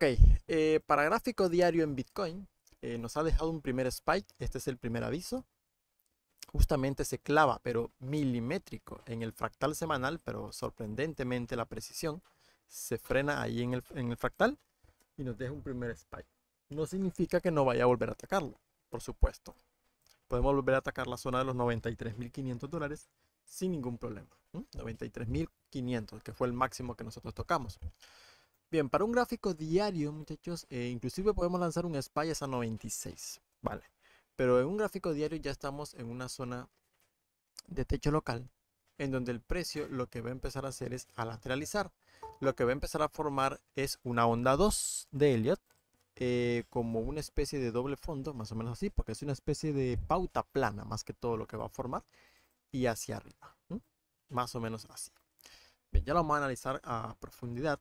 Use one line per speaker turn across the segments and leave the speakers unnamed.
Ok, eh, para gráfico diario en Bitcoin, eh, nos ha dejado un primer spike, este es el primer aviso. Justamente se clava, pero milimétrico, en el fractal semanal, pero sorprendentemente la precisión se frena ahí en el, fractal y nos deja un primer spike. No significa que no vaya a volver a atacarlo, por supuesto. Podemos volver a atacar la zona de los 93.500 dólares sin ningún problema. 93.500, que fue el máximo que nosotros tocamos. Bien, para un gráfico diario, muchachos, eh, inclusive podemos lanzar un SPY a 96, ¿vale? Pero en un gráfico diario ya estamos en una zona de techo local, en donde el precio lo que va a empezar a hacer es a lateralizar. Lo que va a empezar a formar es una onda 2 de Elliot, eh, como una especie de doble fondo, más o menos así, porque es una especie de pauta plana, más que todo lo que va a formar, y hacia arriba, más o menos así. Bien, ya lo vamos a analizar a profundidad.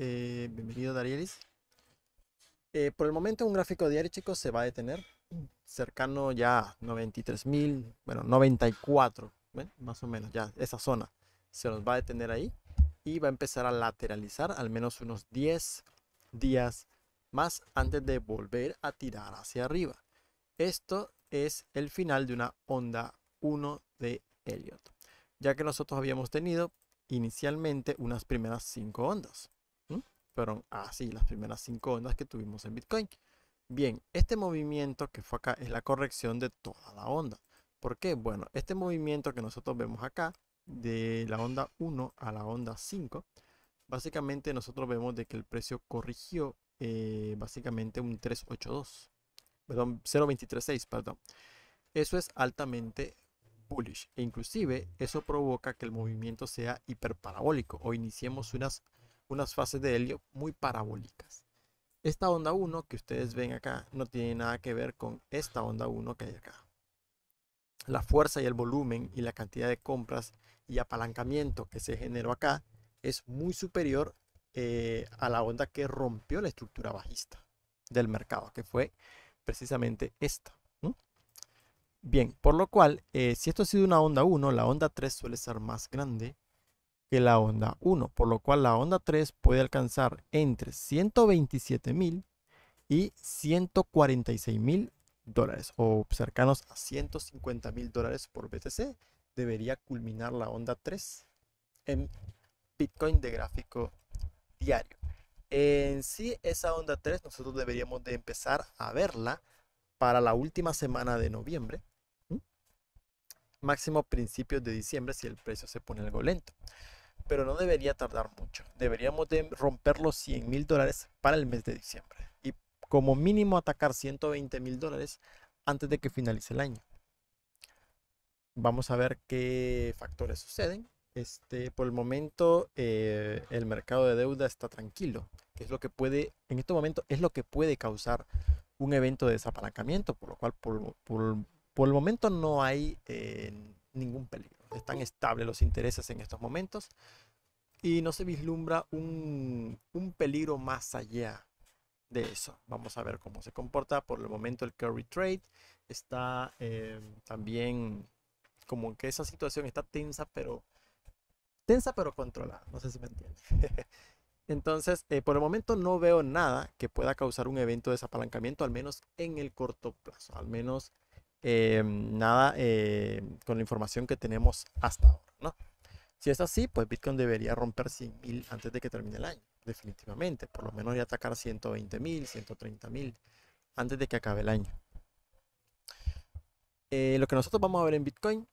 Eh, bienvenido Darielis. Eh, por el momento un gráfico diario, chicos, se va a detener cercano ya a 93.000, bueno, 94, más o menos, ya esa zona se nos va a detener ahí y va a empezar a lateralizar al menos unos 10 días más antes de volver a tirar hacia arriba. Esto es el final de una onda 1 de Elliot, ya que nosotros habíamos tenido inicialmente unas primeras 5 ondas fueron así, ah, las primeras cinco ondas que tuvimos en Bitcoin. Bien, este movimiento que fue acá es la corrección de toda la onda. ¿Por qué? Bueno, este movimiento que nosotros vemos acá, de la onda 1 a la onda 5, básicamente nosotros vemos de que el precio corrigió eh, básicamente un 382, perdón, 0.236, perdón. Eso es altamente bullish e inclusive eso provoca que el movimiento sea hiperparabólico o iniciemos unas unas fases de helio muy parabólicas. Esta onda 1 que ustedes ven acá no tiene nada que ver con esta onda 1 que hay acá. La fuerza y el volumen y la cantidad de compras y apalancamiento que se generó acá es muy superior eh, a la onda que rompió la estructura bajista del mercado, que fue precisamente esta. Bien, por lo cual, eh, si esto ha sido una onda 1, la onda 3 suele ser más grande que la onda 1, por lo cual la onda 3 puede alcanzar entre 127 mil y 146 mil dólares o cercanos a 150 mil dólares por BTC debería culminar la onda 3 en Bitcoin de gráfico diario. En sí, esa onda 3 nosotros deberíamos de empezar a verla para la última semana de noviembre, máximo principios de diciembre si el precio se pone algo lento pero no debería tardar mucho. Deberíamos romper los 100 mil dólares para el mes de diciembre y como mínimo atacar 120 mil dólares antes de que finalice el año. Vamos a ver qué factores suceden. Este, por el momento eh, el mercado de deuda está tranquilo, es lo que puede, en este momento es lo que puede causar un evento de desapalancamiento, por lo cual por, el momento no hay eh, ningún peligro están estables los intereses en estos momentos y no se vislumbra un, peligro más allá de eso. Vamos a ver cómo se comporta. Por el momento el carry trade está eh, también como que esa situación está tensa, pero tensa pero controlada. No sé si me entiende Entonces, eh, por el momento no veo nada que pueda causar un evento de desapalancamiento, al menos en el corto plazo, al menos eh, nada eh, con la información que tenemos hasta ahora, Si es así, pues Bitcoin debería romper 100.000 antes de que termine el año, definitivamente. Por lo menos ya atacar 120.000, 130.000 antes de que acabe el año. Eh, lo que nosotros vamos a ver en Bitcoin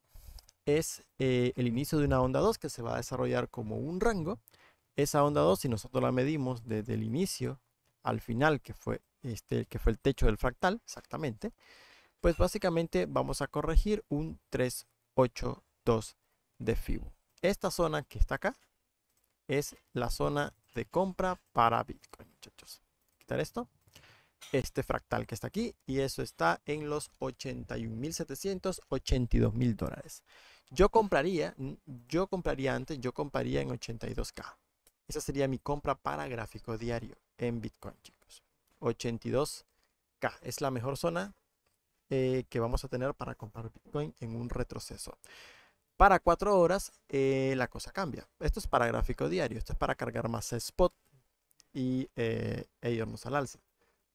es el inicio de una onda 2 que se va a desarrollar como un rango. Esa onda 2, si nosotros la medimos desde el inicio al final, que fue, este, que fue el techo del fractal, exactamente, pues básicamente vamos a corregir un 382 de FIBO. Esta zona que está acá es la zona de compra para Bitcoin, muchachos. Quitar esto. Este fractal que está aquí y eso está en los 81.782.000 dólares. Yo compraría, yo compraría antes, yo compraría en 82K. Esa sería mi compra para gráfico diario en Bitcoin, chicos. 82K es la mejor zona eh, que vamos a tener para comprar Bitcoin en un retroceso. Para cuatro horas eh, la cosa cambia. Esto es para gráfico diario, esto es para cargar más spot y eh, e irnos al alza.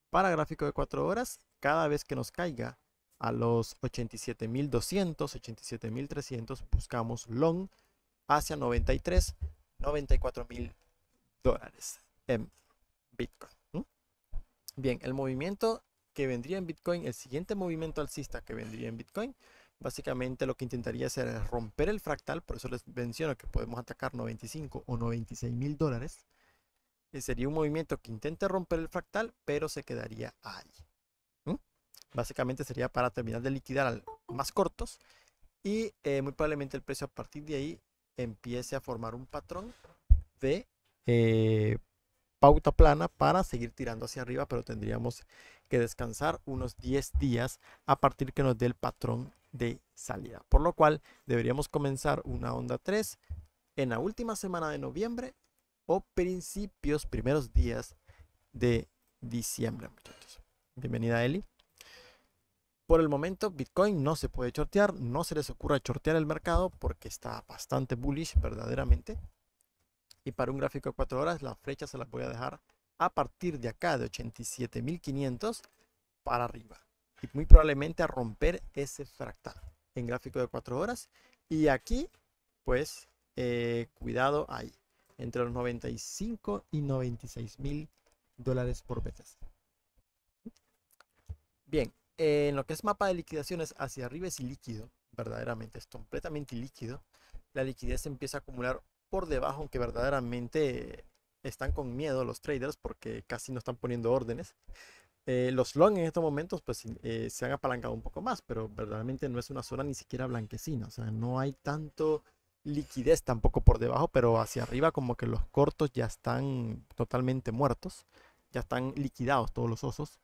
Para gráfico de cuatro horas, cada vez que nos caiga a los 87.200, 87.300, buscamos long hacia 93, 94.000 dólares en Bitcoin. Bien, el movimiento que vendría en Bitcoin, el siguiente movimiento alcista que vendría en Bitcoin, básicamente lo que intentaría hacer es romper el fractal, por eso les menciono que podemos atacar 95 o 96 mil dólares. Sería un movimiento que intente romper el fractal, pero se quedaría ahí. Básicamente sería para terminar de liquidar más cortos y eh, muy probablemente el precio a partir de ahí empiece a formar un patrón de eh, pauta plana para seguir tirando hacia arriba, pero tendríamos que descansar unos 10 días a partir que nos dé el patrón de salida. Por lo cual deberíamos comenzar una onda 3 en la última semana de noviembre o principios, primeros días de diciembre, Bienvenida Eli. Por el momento Bitcoin no se puede shortear, no se les ocurra shortear el mercado porque está bastante bullish verdaderamente. Y para un gráfico de 4 horas, las flechas se las voy a dejar a partir de acá de 87.500 para arriba. Y muy probablemente a romper ese fractal en gráfico de 4 horas. Y aquí, pues, eh, cuidado ahí. Entre los 95 y 96 mil dólares por veces. Bien, en lo que es mapa de liquidaciones, hacia arriba es líquido. Verdaderamente, es completamente líquido. La liquidez empieza a acumular por debajo, aunque verdaderamente están con miedo los traders porque casi no están poniendo órdenes. Eh, los long en estos momentos pues eh, se han apalancado un poco más, pero verdaderamente no es una zona ni siquiera blanquecina, o sea, no hay tanto liquidez tampoco por debajo, pero hacia arriba como que los cortos ya están totalmente muertos, ya están liquidados todos los osos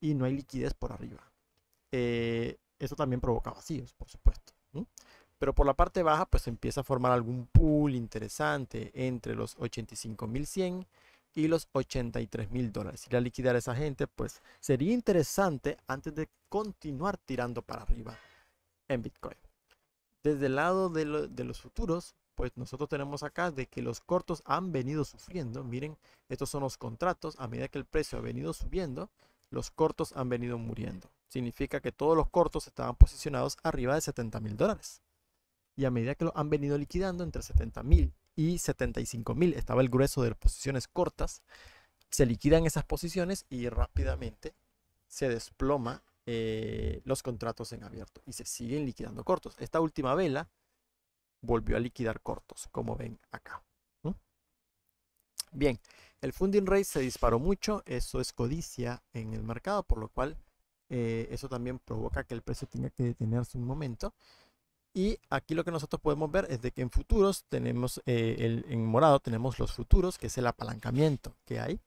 y no hay liquidez por arriba. Eh, eso también provoca vacíos, por supuesto. Pero por la parte baja, pues empieza a formar algún pool interesante entre los 85.100 y los $83,000. dólares. Ir a liquidar a esa gente, pues sería interesante antes de continuar tirando para arriba en Bitcoin. Desde el lado de, de, los futuros, pues nosotros tenemos acá de que los cortos han venido sufriendo. Miren, estos son los contratos. A medida que el precio ha venido subiendo, los cortos han venido muriendo. Significa que todos los cortos estaban posicionados arriba de $70,000 dólares y a medida que lo han venido liquidando entre 70.000 y 75.000 estaba el grueso de las posiciones cortas, se liquidan esas posiciones y rápidamente se desploma eh, los contratos en abierto y se siguen liquidando cortos. Esta última vela volvió a liquidar cortos, como ven acá. Bien, el funding rate se disparó mucho, eso es codicia en el mercado, por lo cual eh, eso también provoca que el precio tenga que detenerse un momento. Y aquí lo que nosotros podemos ver es de que en futuros tenemos, eh, en morado tenemos los futuros, que es el apalancamiento que hay.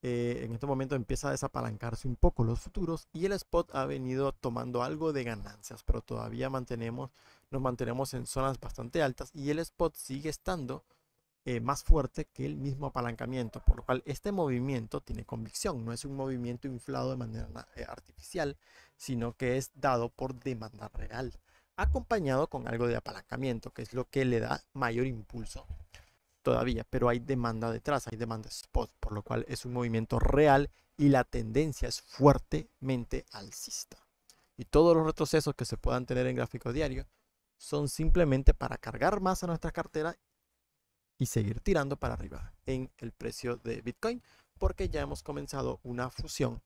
Eh, en este momento empieza a desapalancarse un poco los futuros y el spot ha venido tomando algo de ganancias, pero todavía mantenemos, nos mantenemos en zonas bastante altas y el spot sigue estando eh, más fuerte que el mismo apalancamiento, por lo cual este movimiento tiene convicción, no es un movimiento inflado de manera artificial, sino que es dado por demanda real acompañado con algo de apalancamiento, que es lo que le da mayor impulso todavía, pero hay demanda detrás, hay demanda spot, por lo cual es un movimiento real y la tendencia es fuertemente alcista. Y todos los retrocesos que se puedan tener en gráfico diario son simplemente para cargar más a nuestra cartera y seguir tirando para arriba en el precio de Bitcoin, porque ya hemos comenzado una fusión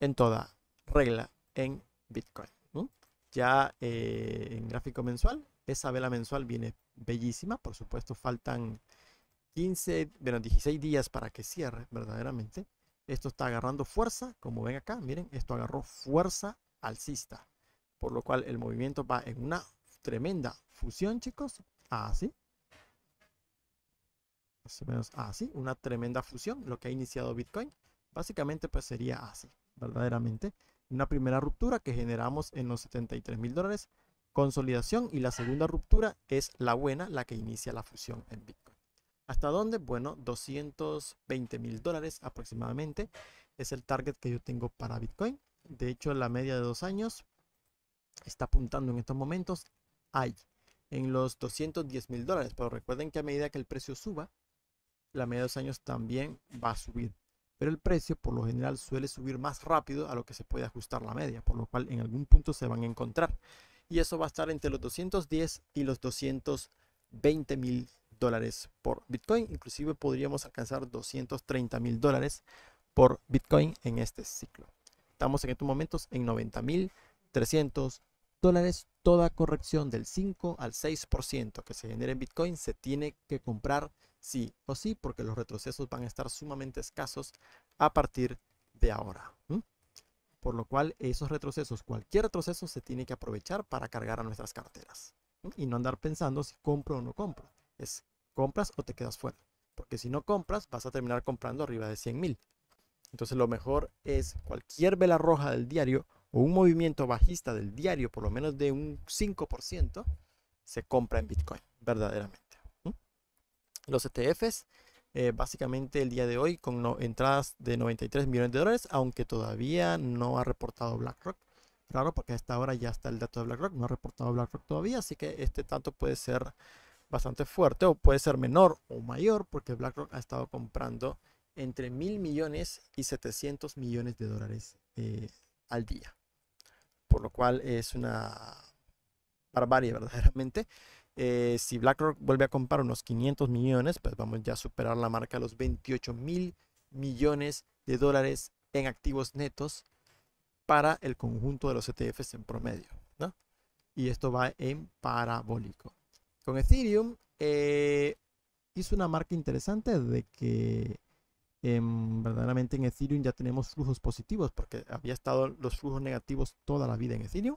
en toda regla en Bitcoin ya eh, en gráfico mensual. Esa vela mensual viene bellísima, por supuesto faltan 15, bueno, 16 días para que cierre verdaderamente. Esto está agarrando fuerza, como ven acá, miren, esto agarró fuerza alcista, por lo cual el movimiento va en una tremenda fusión, chicos, así. Más o menos así, una tremenda fusión, lo que ha iniciado Bitcoin, básicamente pues sería así, verdaderamente. Una primera ruptura que generamos en los 73 mil dólares, consolidación y la segunda ruptura es la buena, la que inicia la fusión en Bitcoin. ¿Hasta dónde? Bueno, 220 mil dólares aproximadamente es el target que yo tengo para Bitcoin. De hecho, la media de dos años está apuntando en estos momentos ahí en los 210 mil dólares. Pero recuerden que a medida que el precio suba, la media de dos años también va a subir pero el precio por lo general suele subir más rápido a lo que se puede ajustar la media, por lo cual en algún punto se van a encontrar. Y eso va a estar entre los 210 y los 220 mil dólares por Bitcoin. Inclusive podríamos alcanzar 230 mil dólares por Bitcoin en este ciclo. Estamos en estos momentos en 90 mil 300 dólares, toda corrección del 5 al 6% que se genere en Bitcoin se tiene que comprar sí o sí, porque los retrocesos van a estar sumamente escasos a partir de ahora. Por lo cual, esos retrocesos, cualquier retroceso se tiene que aprovechar para cargar a nuestras carteras. Y no andar pensando si compro o no compro. Es compras o te quedas fuera. Porque si no compras, vas a terminar comprando arriba de 100 mil. Entonces lo mejor es cualquier vela roja del diario, un movimiento bajista del diario, por lo menos de un 5%, se compra en Bitcoin, verdaderamente. Los ETFs, eh, básicamente el día de hoy, con entradas de 93 millones de dólares, aunque todavía no ha reportado BlackRock. claro porque hasta ahora ya está el dato de BlackRock, no ha reportado BlackRock todavía, así que este tanto puede ser bastante fuerte o puede ser menor o mayor, porque BlackRock ha estado comprando entre mil millones y 700 millones de dólares eh, al día por lo cual es una barbarie verdaderamente. Eh, si BlackRock vuelve a comprar unos 500 millones, pues vamos ya a superar la marca de los 28 mil millones de dólares en activos netos para el conjunto de los ETFs en promedio. Y esto va en parabólico. Con Ethereum eh, hizo una marca interesante de que Em, verdaderamente en Ethereum ya tenemos flujos positivos, porque había estado los flujos negativos toda la vida en Ethereum.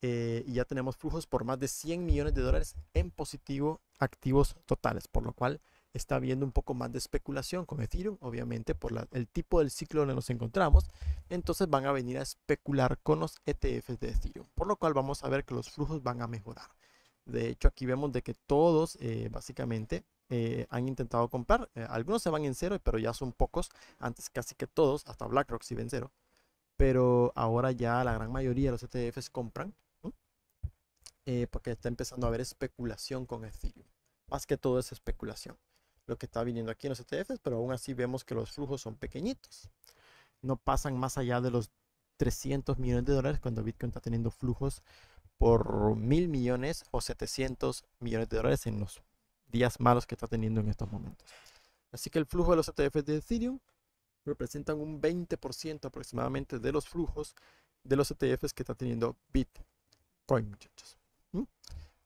Eh, y ya tenemos flujos por más de 100 millones de dólares en positivo activos totales, por lo cual está habiendo un poco más de especulación con Ethereum, obviamente por el tipo del ciclo donde nos encontramos, entonces van a venir a especular con los ETFs de Ethereum, por lo cual vamos a ver que los flujos van a mejorar. De hecho, aquí vemos de que todos, eh, básicamente, eh, han intentado comprar. Eh, algunos se van en cero, pero ya son pocos. Antes casi que todos, hasta BlackRock sí ven cero. Pero ahora ya la gran mayoría de los ETFs compran. Eh, porque está empezando a haber especulación con Ethereum. Más que todo es especulación. Lo que está viniendo aquí en los ETFs, pero aún así vemos que los flujos son pequeñitos. No pasan más allá de los 300 millones de dólares cuando Bitcoin está teniendo flujos por mil millones o 700 millones de dólares en los días malos que está teniendo en estos momentos. Así que el flujo de los ETFs de Ethereum representan un 20% aproximadamente de los flujos de los ETFs que está teniendo Bitcoin, muchachos. ¿Mm?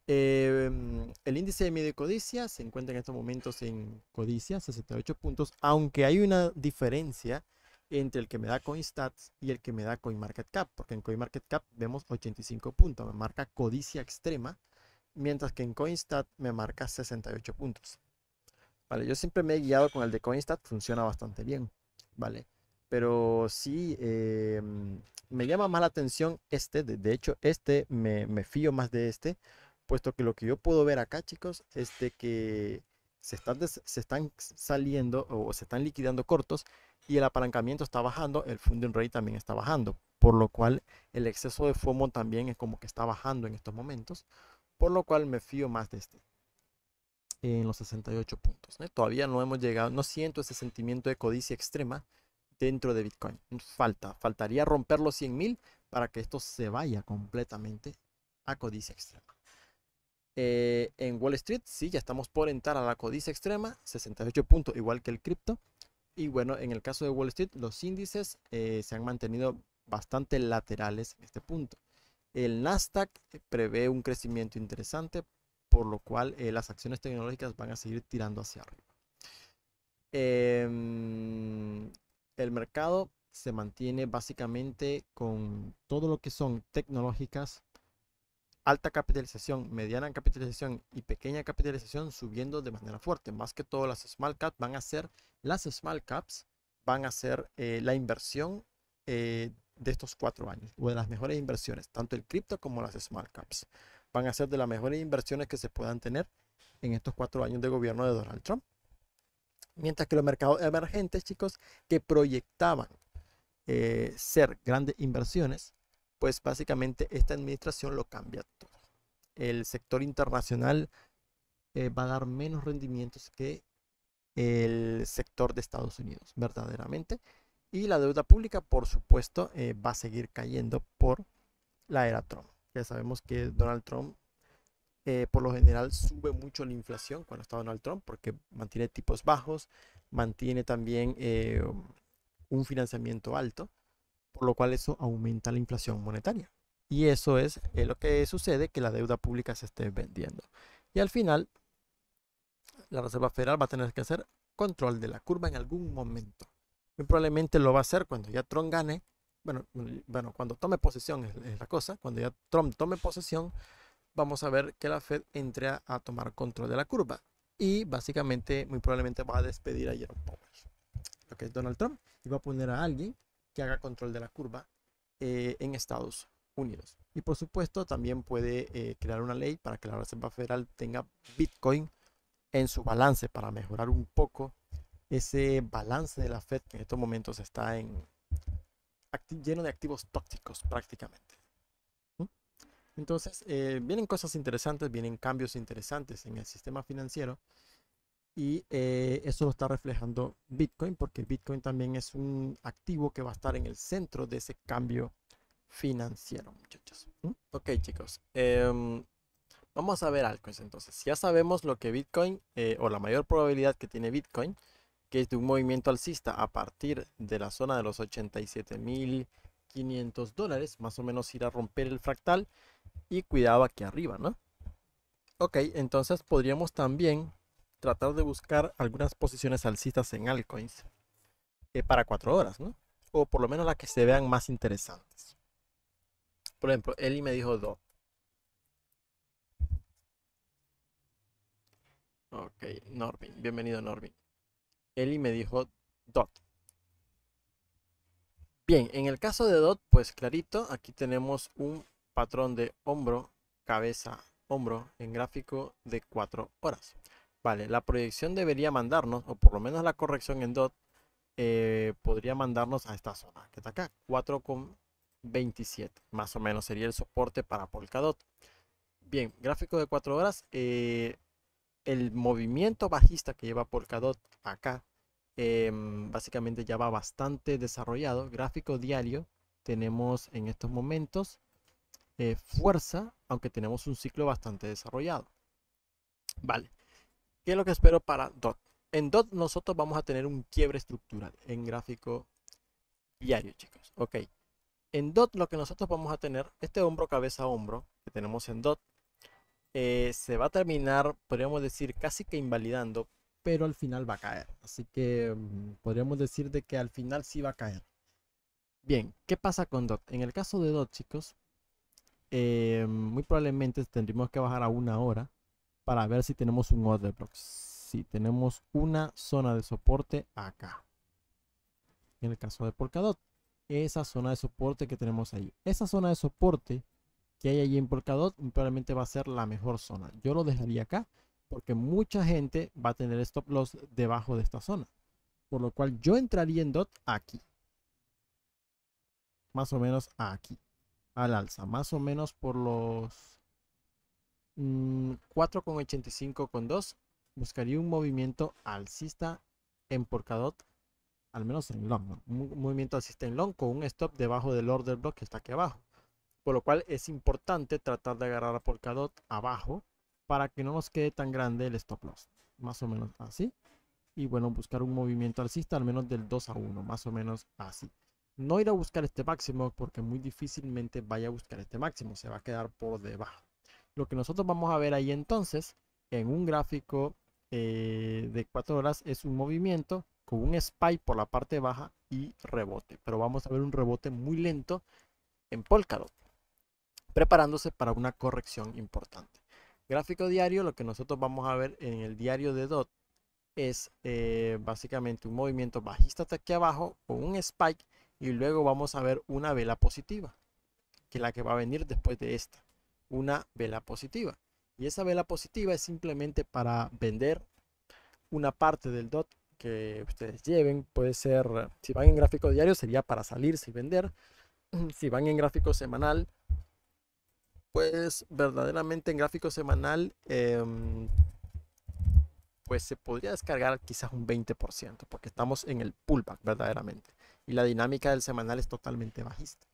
Em, el índice de medio codicia se encuentra en estos momentos en codicia, 68 puntos, aunque hay una diferencia entre el que me da CoinStats y el que me da CoinMarketCap, porque en CoinMarketCap vemos 85 puntos, me marca codicia extrema, mientras que en Coinstat me marca 68 puntos. Vale, yo siempre me he guiado con el de Coinstat, funciona bastante bien, ¿vale? Pero sí, em, me llama más la atención este, de, hecho este, me, me, fío más de este, puesto que lo que yo puedo ver acá, chicos, es de que se están, se están saliendo o se están liquidando cortos y el apalancamiento está bajando, el funding rate también está bajando, por lo cual el exceso de FOMO también es como que está bajando en estos momentos, por lo cual me fío más de este en los 68 puntos. Todavía no hemos llegado, no siento ese sentimiento de codicia extrema dentro de Bitcoin. Falta, faltaría romper los 100.000 mil para que esto se vaya completamente a codicia extrema. Eh, en Wall Street, sí, ya estamos por entrar a la codicia extrema, 68 puntos, igual que el cripto. Y bueno, en el caso de Wall Street, los índices eh, se han mantenido bastante laterales en este punto. El Nasdaq prevé un crecimiento interesante, por lo cual eh, las acciones tecnológicas van a seguir tirando hacia arriba. Em, el mercado se mantiene básicamente con todo lo que son tecnológicas, alta capitalización, mediana capitalización y pequeña capitalización subiendo de manera fuerte. Más que todo las small caps van a ser, las small caps van a ser eh, la inversión eh, de estos cuatro años o de las mejores inversiones, tanto el cripto como las small caps. Van a ser de las mejores inversiones que se puedan tener en estos cuatro años de gobierno de Donald Trump. Mientras que los mercados emergentes, chicos, que proyectaban eh, ser grandes inversiones, pues básicamente esta administración lo cambia todo. El sector internacional eh, va a dar menos rendimientos que el sector de Estados Unidos, verdaderamente. Y la deuda pública, por supuesto, eh, va a seguir cayendo por la era Trump. Ya sabemos que Donald Trump, eh, por lo general, sube mucho la inflación cuando está Donald Trump, porque mantiene tipos bajos, mantiene también eh, un financiamiento alto, por lo cual eso aumenta la inflación monetaria. Y eso es lo que sucede, que la deuda pública se esté vendiendo. Y al final, la Reserva Federal va a tener que hacer control de la curva en algún momento muy probablemente lo va a hacer cuando ya Trump gane. Bueno, mm, bueno cuando tome posesión es, la cosa. Cuando ya Trump tome posesión, vamos a ver que la Fed entre a, tomar control de la curva. Y básicamente, muy probablemente va a despedir a Jerome Powell, lo que es Donald Trump, y va a poner a alguien que haga control de la curva eh, en Estados Unidos. Y por supuesto, también puede eh, crear una ley para que la Reserva Federal tenga Bitcoin en su balance para mejorar un poco ese balance de la Fed que en estos momentos está en, lleno de activos tóxicos prácticamente. Entonces, eh, vienen cosas interesantes, vienen cambios interesantes en el sistema financiero y eh, eso lo está reflejando Bitcoin porque Bitcoin también es un activo que va a estar en el centro de ese cambio financiero, muchachos. Ok, chicos. Em, vamos a ver algo entonces. Ya sabemos lo que Bitcoin eh, o la mayor probabilidad que tiene Bitcoin que es de un movimiento alcista a partir de la zona de los 87.500 dólares, más o menos ir a romper el fractal y cuidado aquí arriba, ¿no? Ok, entonces podríamos también tratar de buscar algunas posiciones alcistas en altcoins eh, para cuatro horas, ¿no? O por lo menos las que se vean más interesantes. Por ejemplo, Eli me dijo DOT. Ok, Norbin, bienvenido Norbin. Eli me dijo Dot. Bien, en el caso de Dot, pues clarito, aquí tenemos un patrón de hombro, cabeza, hombro en gráfico de 4 horas. Vale, la proyección debería mandarnos, o por lo menos la corrección en DOT, eh, podría mandarnos a esta zona, que está acá, 4,27. Más o menos sería el soporte para Polkadot. Bien, gráfico de 4 horas. Eh, el movimiento bajista que lleva Polkadot acá Em, básicamente ya va bastante desarrollado. Gráfico diario tenemos en estos momentos. Eh, fuerza, aunque tenemos un ciclo bastante desarrollado. Vale. ¿Qué es lo que espero para DOT? En DOT nosotros vamos a tener un quiebre estructural en gráfico diario, chicos. Ok. En DOT lo que nosotros vamos a tener, este hombro, cabeza, hombro que tenemos en DOT, eh, se va a terminar, podríamos decir, casi que invalidando pero al final va a caer. Así que mm, podríamos decir de que al final sí va a caer. Bien, ¿qué pasa con DOT? En el caso de DOT, chicos, eh, muy probablemente tendríamos que bajar a una hora para ver si tenemos un order block. Si tenemos una zona de soporte acá. En el caso de Polkadot, esa zona de soporte que tenemos ahí. Esa zona de soporte que hay allí en Polkadot probablemente va a ser la mejor zona. Yo lo dejaría acá porque mucha gente va a tener stop loss debajo de esta zona. Por lo cual yo entraría en DOT aquí. Más o menos aquí. Al alza. Más o menos por los mmm, 4,85 con 2. Buscaría un movimiento alcista en Porcadot. Al menos en long. Un movimiento alcista en long con un stop debajo del order block que está aquí abajo. Por lo cual es importante tratar de agarrar a Porcadot abajo para que no nos quede tan grande el stop loss. Más o menos así. Y bueno, buscar un movimiento alcista al menos del 2 a 1, más o menos así. No ir a buscar este máximo porque muy difícilmente vaya a buscar este máximo, se va a quedar por debajo. Lo que nosotros vamos a ver ahí entonces en un gráfico eh, de 4 horas es un movimiento con un spike por la parte baja y rebote. Pero vamos a ver un rebote muy lento en Polkadot, preparándose para una corrección importante. Gráfico diario, lo que nosotros vamos a ver en el diario de DOT es eh, básicamente un movimiento bajista hasta aquí abajo con un spike y luego vamos a ver una vela positiva, que la que va a venir después de esta, una vela positiva. Y esa vela positiva es simplemente para vender una parte del DOT que ustedes lleven. Puede ser, si van en gráfico diario, sería para salirse y vender. Si van en gráfico semanal, pues verdaderamente en gráfico semanal, em, pues se podría descargar quizás un 20%, porque estamos en el pullback verdaderamente. Y la dinámica del semanal es totalmente bajista.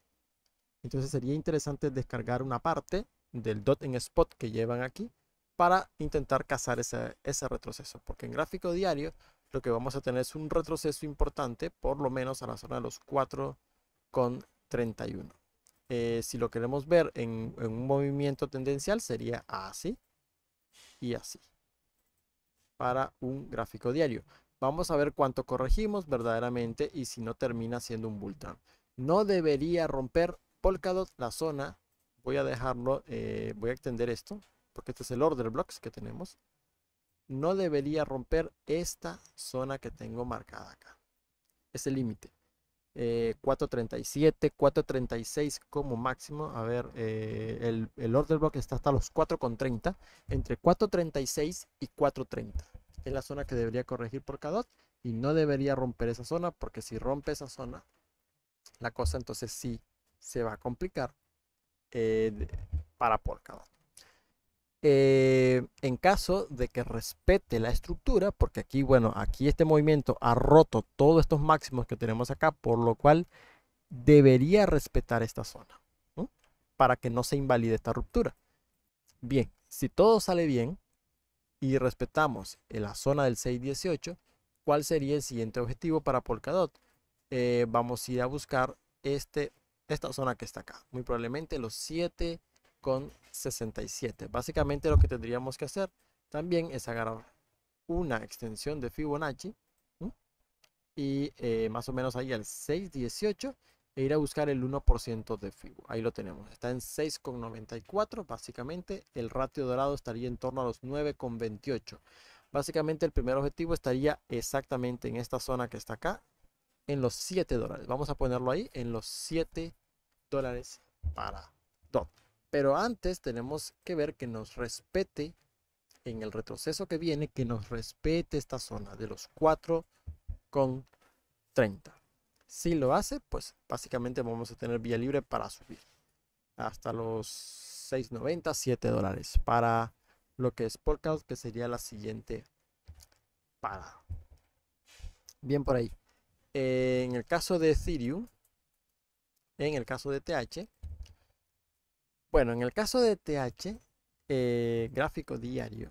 Entonces sería interesante descargar una parte del dot en spot que llevan aquí para intentar cazar ese, ese retroceso, porque en gráfico diario lo que vamos a tener es un retroceso importante, por lo menos a la zona de los 4,31. Eh, si lo queremos ver en, un movimiento tendencial, sería así y así para un gráfico diario. Vamos a ver cuánto corregimos verdaderamente y si no termina siendo un Bulltrap. No debería romper Polkadot la zona. Voy a dejarlo, eh, voy a extender esto, porque este es el order blocks que tenemos. No debería romper esta zona que tengo marcada acá. Es el límite. 4.37, eh, 4.36 como máximo. A ver, eh, el, el, order block está hasta los 4.30, entre 4.36 y 4.30. Es la zona que debería corregir por CADOT y no debería romper esa zona porque si rompe esa zona, la cosa entonces sí se va a complicar eh, para por CADOT. Eh, en caso de que respete la estructura, porque aquí, bueno, aquí este movimiento ha roto todos estos máximos que tenemos acá, por lo cual debería respetar esta zona, para que no se invalide esta ruptura. Bien, si todo sale bien y respetamos la zona del 618, ¿cuál sería el siguiente objetivo para Polkadot? Eh, vamos a ir a buscar este, esta zona que está acá, muy probablemente los 7 67. Básicamente lo que tendríamos que hacer también es agarrar una extensión de Fibonacci y eh, más o menos ahí al 6.18 e ir a buscar el 1% de Fibonacci, Ahí lo tenemos. Está en 6,94. Básicamente el ratio dorado estaría en torno a los 9,28. Básicamente el primer objetivo estaría exactamente en esta zona que está acá, en los 7 dólares. Vamos a ponerlo ahí en los 7 dólares para DOT. Pero antes tenemos que ver que nos respete en el retroceso que viene, que nos respete esta zona de los 4,30. Si lo hace, pues básicamente vamos a tener vía libre para subir hasta los 6,90, 7 dólares para lo que es Polkadot, que sería la siguiente parada. Bien por ahí. En el caso de Ethereum, en el caso de TH, bueno, en el caso de TH, eh, gráfico diario,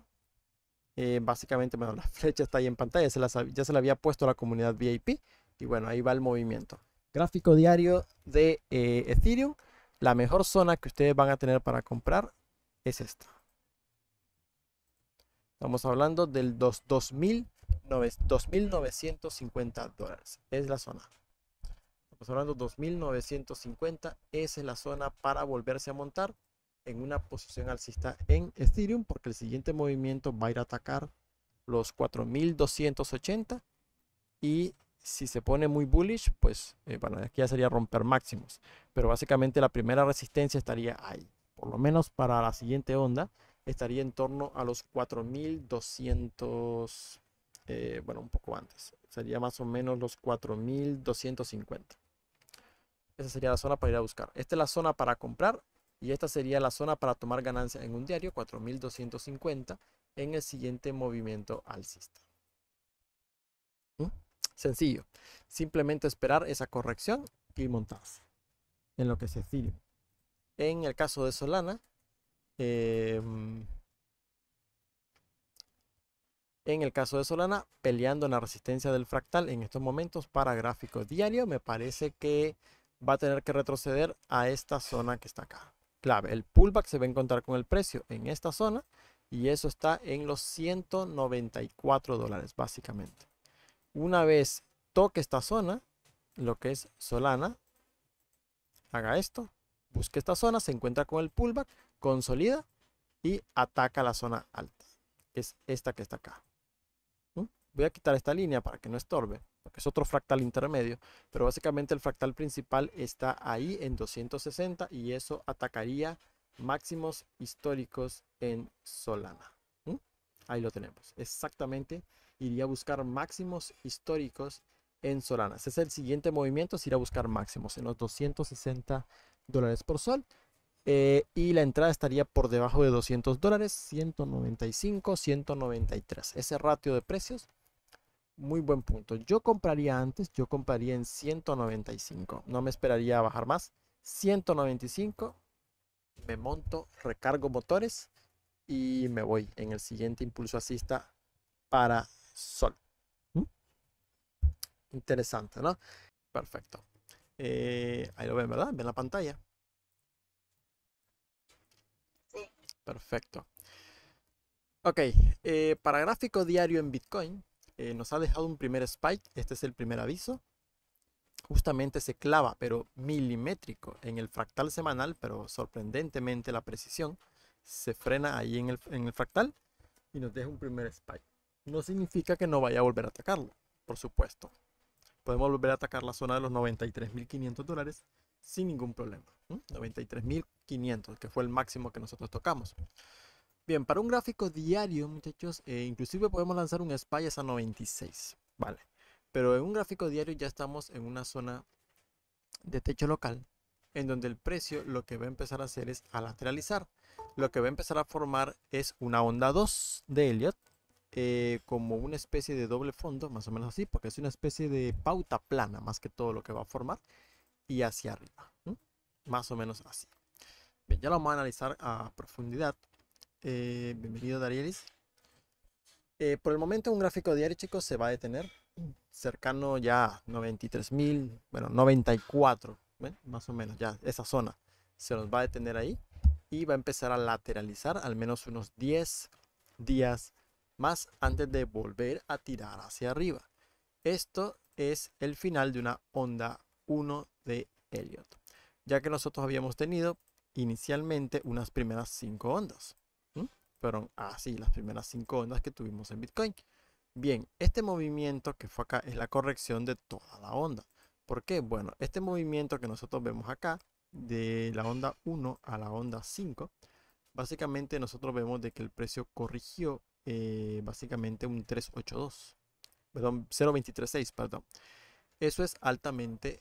eh, básicamente, bueno, la flecha está ahí en pantalla, ya se la había puesto la comunidad VIP y bueno, ahí va el movimiento. Gráfico diario de eh, Ethereum, la mejor zona que ustedes van a tener para comprar es esta. Estamos hablando del 2.950 dólares, es la zona. Estamos hablando 2950. Esa es la zona para volverse a montar en una posición alcista en Ethereum porque el siguiente movimiento va a ir a atacar los 4280 y si se pone muy bullish, pues eh, bueno, aquí ya sería romper máximos, pero básicamente la primera resistencia estaría ahí, por lo menos para la siguiente onda estaría en torno a los 4200 eh, bueno, un poco antes, sería más o menos los 4250. Esa sería la zona para ir a buscar. Esta es la zona para comprar y esta sería la zona para tomar ganancia en un diario, 4.250, en el siguiente movimiento alcista. sistema. ¿Mm? Sencillo. Simplemente esperar esa corrección y montarse en lo que se estire. En el caso de Solana, em, en el caso de Solana, peleando en la resistencia del fractal en estos momentos para gráfico diario me parece que va a tener que retroceder a esta zona que está acá. Clave, el pullback se va a encontrar con el precio en esta zona y eso está en los 194 dólares básicamente. Una vez toque esta zona, lo que es Solana, haga esto, busque esta zona, se encuentra con el pullback, consolida y ataca la zona alta. Es esta que está acá voy a quitar esta línea para que no estorbe, porque es otro fractal intermedio, pero básicamente el fractal principal está ahí en 260 y eso atacaría máximos históricos en Solana. Ahí lo tenemos, exactamente iría a buscar máximos históricos en Solana. Ese es el siguiente movimiento, es ir a buscar máximos en los 260 dólares por sol. Eh, y la entrada estaría por debajo de 200 dólares, 195, 193. Ese ratio de precios muy buen punto. Yo compraría antes, yo compraría en 195. No me esperaría bajar más. 195, me monto, recargo motores y me voy en el siguiente impulso asista para Sol. ¿Mm? Interesante, ¿no? Perfecto. Eh, ahí lo ven, ¿verdad? Ven la pantalla. Perfecto. Ok, eh, para gráfico diario en Bitcoin, eh, nos ha dejado un primer spike, este es el primer aviso. Justamente se clava, pero milimétrico, en el fractal semanal, pero sorprendentemente la precisión se frena ahí en el, fractal y nos deja un primer spike. No significa que no vaya a volver a atacarlo, por supuesto. Podemos volver a atacar la zona de los 93.500 dólares sin ningún problema. 93.500, que fue el máximo que nosotros tocamos. Bien, para un gráfico diario, muchachos, eh, inclusive podemos lanzar un SPY a 96, ¿vale? Pero en un gráfico diario ya estamos en una zona de techo local, en donde el precio lo que va a empezar a hacer es a lateralizar. Lo que va a empezar a formar es una onda 2 de Elliot, eh, como una especie de doble fondo, más o menos así, porque es una especie de pauta plana, más que todo lo que va a formar, y hacia arriba, más o menos así. Bien, ya lo vamos a analizar a profundidad. Eh, bienvenido Darielis. Eh, por el momento un gráfico diario, chicos, se va a detener cercano ya a 93.000, bueno, 94, más o menos, ya esa zona se nos va a detener ahí y va a empezar a lateralizar al menos unos 10 días más antes de volver a tirar hacia arriba. Esto es el final de una onda 1 de Elliot, ya que nosotros habíamos tenido inicialmente unas primeras 5 ondas fueron así ah, las primeras cinco ondas que tuvimos en Bitcoin. Bien, este movimiento que fue acá es la corrección de toda la onda. ¿Por qué? Bueno, este movimiento que nosotros vemos acá, de la onda 1 a la onda 5, básicamente nosotros vemos de que el precio corrigió eh, básicamente un 382, perdón, 0.236, perdón. Eso es altamente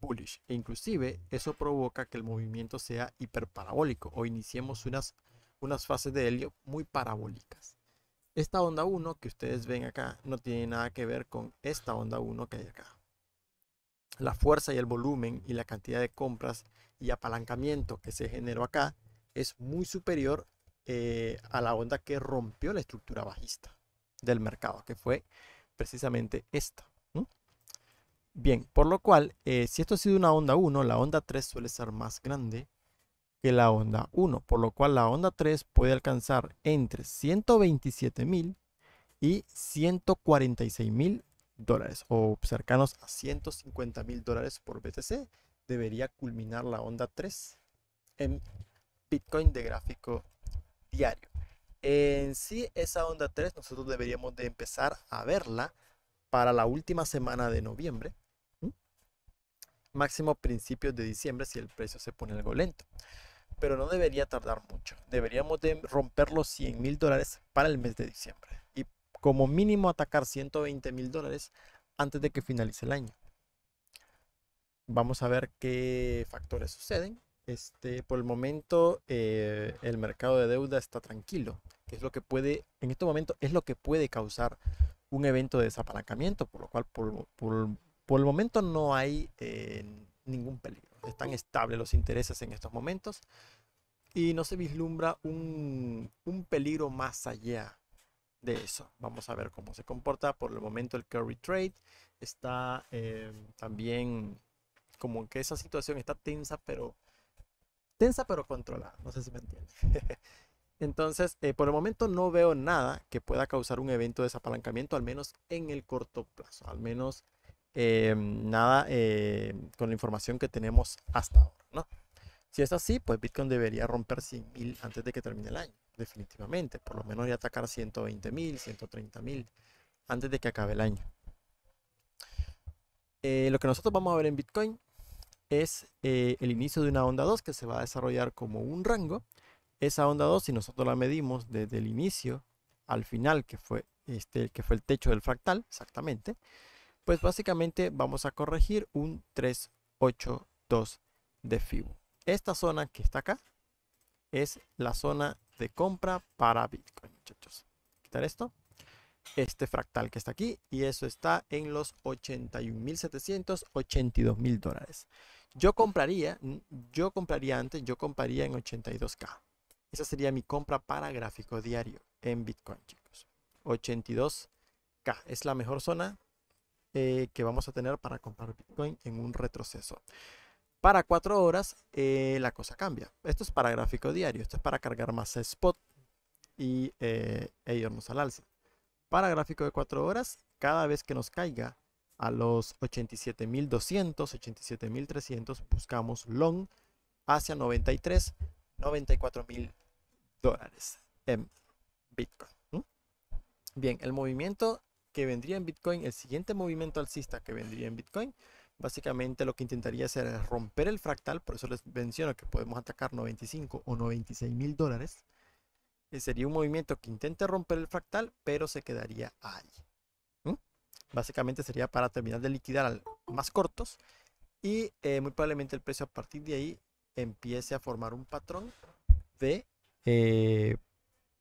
bullish e inclusive eso provoca que el movimiento sea hiperparabólico o iniciemos unas unas fases de helio muy parabólicas. Esta onda 1 que ustedes ven acá no tiene nada que ver con esta onda 1 que hay acá. La fuerza y el volumen y la cantidad de compras y apalancamiento que se generó acá es muy superior eh, a la onda que rompió la estructura bajista del mercado, que fue precisamente esta. Bien, por lo cual, eh, si esto ha sido una onda 1, la onda 3 suele ser más grande que la onda 1, por lo cual la onda 3 puede alcanzar entre 127.000 y 146.000 dólares o cercanos a 150.000 dólares por BTC. Debería culminar la onda 3 en Bitcoin de gráfico diario. En sí, esa onda 3 nosotros deberíamos de empezar a verla para la última semana de noviembre, máximo principios de diciembre si el precio se pone algo lento pero no debería tardar mucho. Deberíamos romper los 100 mil dólares para el mes de diciembre y como mínimo atacar 120 mil dólares antes de que finalice el año. Vamos a ver qué factores suceden. Este, por el momento eh, el mercado de deuda está tranquilo, que es lo que puede, en este momento es lo que puede causar un evento de desapalancamiento, por lo cual por, el momento no hay eh, ningún peligro están estables los intereses en estos momentos y no se vislumbra un, peligro más allá de eso. Vamos a ver cómo se comporta. Por el momento el carry trade está em, también como que esa situación está tensa, pero tensa pero controlada. No sé si me entiende. Entonces, eh, por el momento no veo nada que pueda causar un evento de desapalancamiento, al menos en el corto plazo, al menos Em, nada em, con la información que tenemos hasta ahora, Si es así, pues Bitcoin debería romper 100.000 antes de que termine el año, definitivamente. Por lo menos ya atacar 120.000, 130.000 antes de que acabe el año. Eh, lo que nosotros vamos a ver en Bitcoin es eh, el inicio de una onda 2 que se va a desarrollar como un rango. Esa onda 2, si nosotros la medimos desde el inicio al final, que fue, este, que fue el techo del fractal, exactamente, pues básicamente vamos a corregir un 382 de FIBO. Esta zona que está acá es la zona de compra para Bitcoin, chicos. Quitar esto. Este fractal que está aquí y eso está en los 81.782.000 dólares. Yo compraría, yo compraría antes, yo compraría en 82k. Esa sería mi compra para gráfico diario en Bitcoin, chicos. 82k es la mejor zona eh, que vamos a tener para comprar Bitcoin en un retroceso. Para 4 horas eh, la cosa cambia. Esto es para gráfico diario, esto es para cargar más spot y eh, e irnos al alza. Para gráfico de 4 horas, cada vez que nos caiga a los 87.200, 87.300, buscamos long hacia 93, 94.000 dólares en Bitcoin. Bien, el movimiento que vendría en Bitcoin, el siguiente movimiento alcista que vendría en Bitcoin, básicamente lo que intentaría hacer es romper el fractal, por eso les menciono que podemos atacar 95 o 96 mil dólares. Sería un movimiento que intente romper el fractal, pero se quedaría ahí. Básicamente sería para terminar de liquidar más cortos y eh, muy probablemente el precio a partir de ahí empiece a formar un patrón de eh,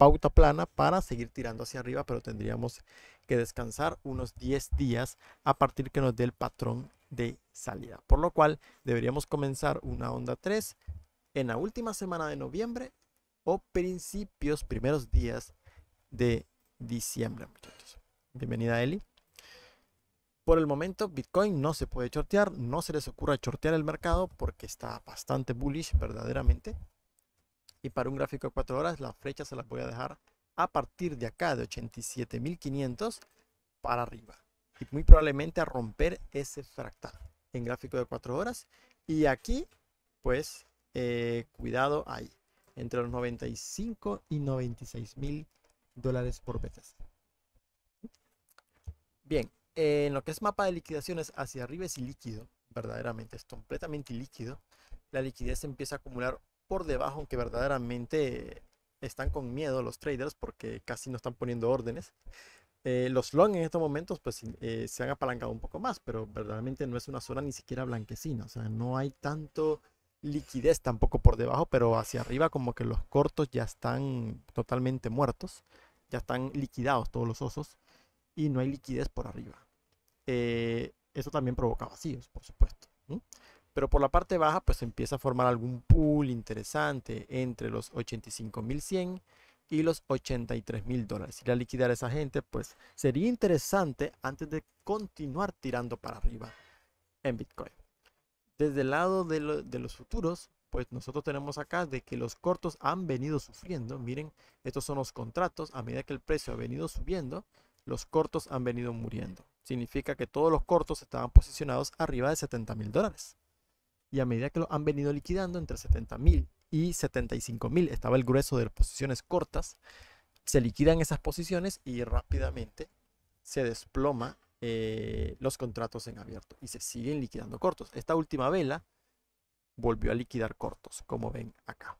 pauta plana para seguir tirando hacia arriba, pero tendríamos que descansar unos 10 días a partir que nos dé el patrón de salida. Por lo cual deberíamos comenzar una onda 3 en la última semana de noviembre o principios, primeros días de diciembre, muchachos. Bienvenida Eli. Por el momento, Bitcoin no se puede shortear, no se les ocurra shortear el mercado porque está bastante bullish verdaderamente. Y para un gráfico de 4 horas, la flechas se las voy a dejar a partir de acá, de 87.500 para arriba. Y muy probablemente a romper ese fractal en gráfico de 4 horas. Y aquí, pues, eh, cuidado ahí. Entre los 95 y 96.000 mil dólares por veces. Bien, en lo que es mapa de liquidaciones, hacia arriba es líquido. Verdaderamente, es completamente líquido. La liquidez empieza a acumular por debajo, aunque verdaderamente eh, están con miedo los traders porque casi no están poniendo órdenes. Eh, los long en estos momentos pues eh, se han apalancado un poco más, pero verdaderamente no es una zona ni siquiera blanquecina, o sea, no hay tanto liquidez tampoco por debajo, pero hacia arriba como que los cortos ya están totalmente muertos, ya están liquidados todos los osos y no hay liquidez por arriba. eso también provoca vacíos, por supuesto pero por la parte baja pues empieza a formar algún pool interesante entre los 85.100 y los 83.000 dólares. Ir a liquidar a esa gente pues sería interesante antes de continuar tirando para arriba en Bitcoin. Desde el lado de, de los futuros pues nosotros tenemos acá de que los cortos han venido sufriendo. Miren, estos son los contratos. A medida que el precio ha venido subiendo, los cortos han venido muriendo. Significa que todos los cortos estaban posicionados arriba de 70 mil dólares y a medida que lo han venido liquidando entre 70.000 y 75.000, estaba el grueso de las posiciones cortas, se liquidan esas posiciones y rápidamente se desploma eh, los contratos en abierto y se siguen liquidando cortos. Esta última vela volvió a liquidar cortos, como ven acá.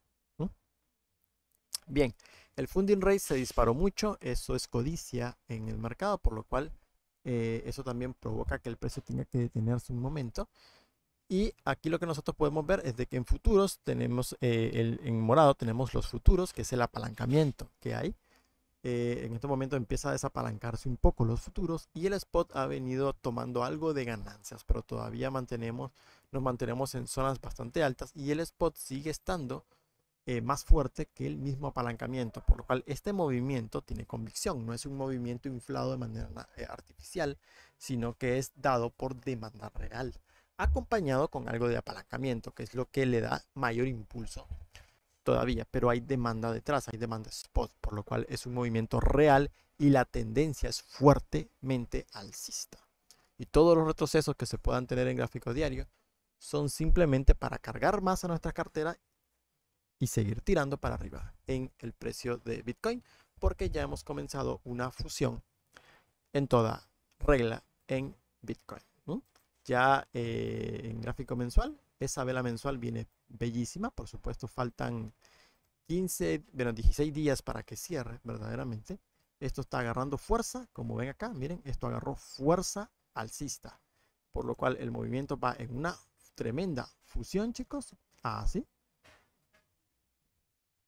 Bien, el funding rate se disparó mucho, eso es codicia en el mercado, por lo cual eh, eso también provoca que el precio tenga que detenerse un momento. Y aquí lo que nosotros podemos ver es de que en futuros tenemos, eh, el, en morado tenemos los futuros, que es el apalancamiento que hay. Eh, en este momento empieza a desapalancarse un poco los futuros y el spot ha venido tomando algo de ganancias, pero todavía mantenemos, nos mantenemos en zonas bastante altas y el spot sigue estando eh, más fuerte que el mismo apalancamiento, por lo cual este movimiento tiene convicción, no es un movimiento inflado de manera artificial, sino que es dado por demanda real acompañado con algo de apalancamiento, que es lo que le da mayor impulso todavía, pero hay demanda detrás, hay demanda spot, por lo cual es un movimiento real y la tendencia es fuertemente alcista. Y todos los retrocesos que se puedan tener en gráfico diario son simplemente para cargar más a nuestra cartera y seguir tirando para arriba en el precio de Bitcoin, porque ya hemos comenzado una fusión en toda regla en Bitcoin ya eh, en gráfico mensual. Esa vela mensual viene bellísima. Por supuesto, faltan 15, bueno, 16 días para que cierre verdaderamente. Esto está agarrando fuerza, como ven acá, miren, esto agarró fuerza alcista. Por lo cual el movimiento va en una tremenda fusión, chicos. Así.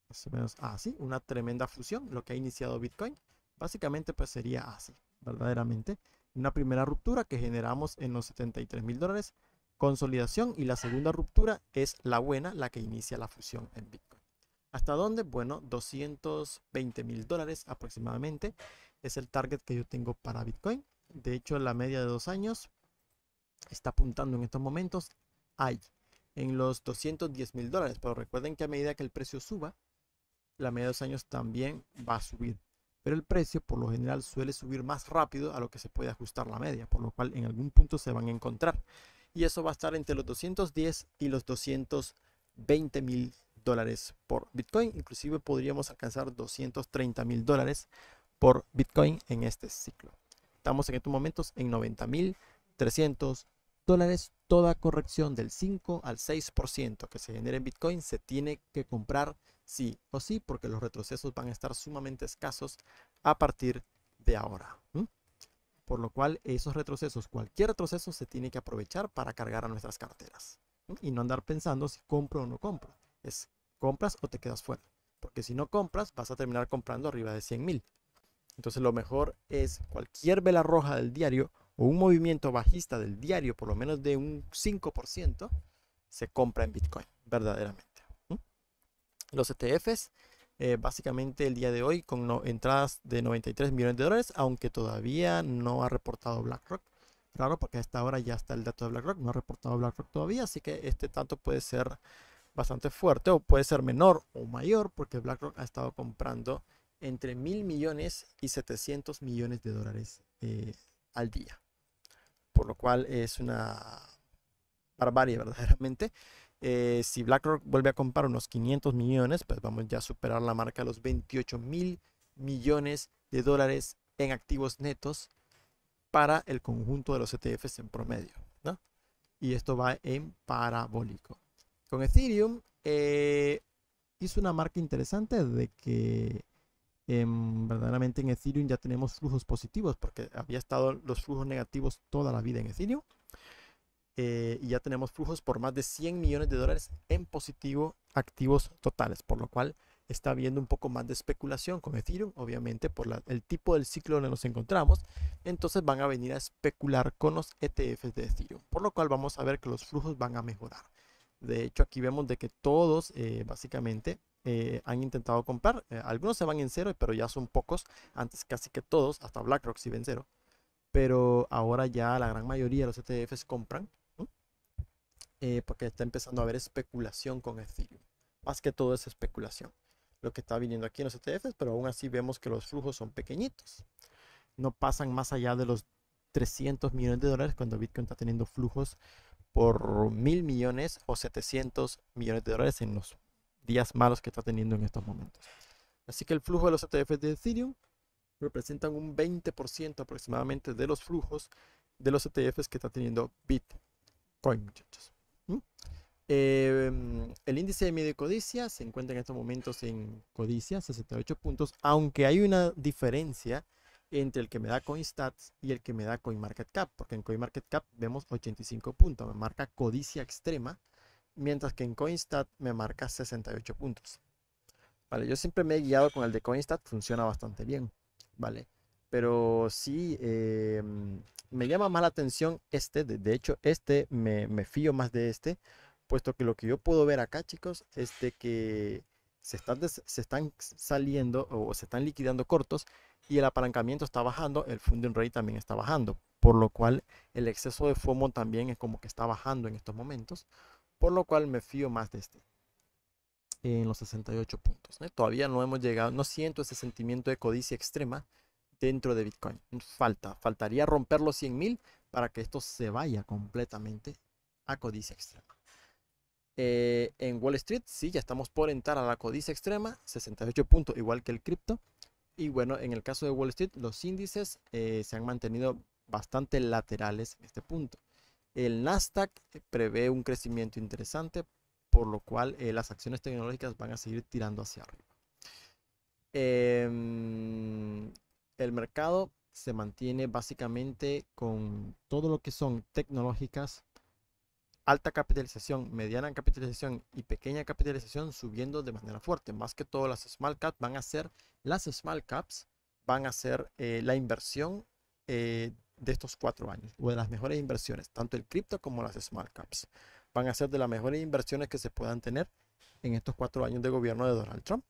Más o menos así. Una tremenda fusión, lo que ha iniciado Bitcoin. Básicamente pues sería así, verdaderamente. Una primera ruptura que generamos en los 73 mil dólares, consolidación, y la segunda ruptura es la buena, la que inicia la fusión en Bitcoin. ¿Hasta dónde? Bueno, 220 mil dólares aproximadamente es el target que yo tengo para Bitcoin. De hecho, la media de dos años está apuntando en estos momentos ahí en los 210 mil dólares. Pero recuerden que a medida que el precio suba, la media de dos años también va a subir pero el precio por lo general suele subir más rápido a lo que se puede ajustar la media, por lo cual en algún punto se van a encontrar. Y eso va a estar entre los 210 y los 220 mil dólares por Bitcoin. Inclusive podríamos alcanzar 230 mil dólares por Bitcoin en este ciclo. Estamos en estos momentos en 90 mil 300 dólares. Toda corrección del 5 al 6% que se genere en Bitcoin se tiene que comprar sí o sí, porque los retrocesos van a estar sumamente escasos a partir de ahora. Por lo cual, esos retrocesos, cualquier retroceso se tiene que aprovechar para cargar a nuestras carteras. Y no andar pensando si compro o no compro. Es compras o te quedas fuera. Porque si no compras, vas a terminar comprando arriba de 100 mil. Entonces lo mejor es cualquier vela roja del diario o un movimiento bajista del diario, por lo menos de un 5%, se compra en Bitcoin, verdaderamente los ETFs, eh, básicamente el día de hoy con entradas de 93 millones de dólares, aunque todavía no ha reportado BlackRock. Claro, porque hasta ahora ya está el dato de BlackRock, no ha reportado BlackRock todavía, así que este tanto puede ser bastante fuerte o puede ser menor o mayor porque BlackRock ha estado comprando entre mil millones y 700 millones de dólares eh, al día. Por lo cual es una barbarie verdaderamente. Eh, si BlackRock vuelve a comprar unos 500 millones, pues vamos ya a superar la marca de los 28 mil millones de dólares en activos netos para el conjunto de los ETFs en promedio. ¿no? Y esto va en parabólico. Con Ethereum eh, hizo una marca interesante de que em, verdaderamente en Ethereum ya tenemos flujos positivos porque había estado los flujos negativos toda la vida en Ethereum eh, y ya tenemos flujos por más de 100 millones de dólares en positivo activos totales, por lo cual está habiendo un poco más de especulación con Ethereum, obviamente por el tipo del ciclo donde nos encontramos, entonces van a venir a especular con los ETFs de Ethereum, por lo cual vamos a ver que los flujos van a mejorar. De hecho, aquí vemos de que todos eh, básicamente eh, han intentado comprar, algunos se van en cero, pero ya son pocos, antes casi que todos, hasta BlackRock si ven cero, pero ahora ya la gran mayoría de los ETFs compran eh, porque está empezando a haber especulación con Ethereum. Más que todo es especulación. Lo que está viniendo aquí en los ETFs, pero aún así vemos que los flujos son pequeñitos. No pasan más allá de los 300 millones de dólares cuando Bitcoin está teniendo flujos por mil millones o 700 millones de dólares en los días malos que está teniendo en estos momentos. Así que el flujo de los ETFs de Ethereum representan un 20% aproximadamente de los flujos de los ETFs que está teniendo Bitcoin, muchachos. Em, el índice de medio codicia se encuentra en estos momentos en codicia, 68 puntos, aunque hay una diferencia entre el que me da CoinStats y el que me da CoinMarketCap, porque en CoinMarketCap vemos 85 puntos, me marca codicia extrema, mientras que en CoinStat me marca 68 puntos. Vale, yo siempre me he guiado con el de CoinStat, funciona bastante bien, ¿vale? Pero sí, em, me llama más la atención este, de, hecho este, me, me fío más de este, puesto que lo que yo puedo ver acá, chicos, es que se están, saliendo o se están liquidando cortos y el apalancamiento está bajando, el funding rate también está bajando, por lo cual el exceso de FOMO también es como que está bajando en estos momentos, por lo cual me fío más de este en los 68 puntos. ¿eh? Todavía no hemos llegado, no siento ese sentimiento de codicia extrema dentro de Bitcoin. Falta, faltaría romper los 100.000 para que esto se vaya completamente a codicia extrema. Eh, en Wall Street, sí, ya estamos por entrar a la codicia extrema, 68 puntos, igual que el cripto. Y bueno, en el caso de Wall Street, los índices eh, se han mantenido bastante laterales en este punto. El Nasdaq eh, prevé un crecimiento interesante, por lo cual las acciones tecnológicas van a seguir tirando hacia arriba. Em, el mercado se mantiene básicamente con todo lo que son tecnológicas, alta capitalización, mediana capitalización y pequeña capitalización subiendo de manera fuerte. Más que todo las small caps van a ser, las small caps van a ser eh, la inversión eh, de estos cuatro años o de las mejores inversiones, tanto el cripto como las small caps. Van a ser de las mejores inversiones que se puedan tener en estos cuatro años de gobierno de Donald Trump.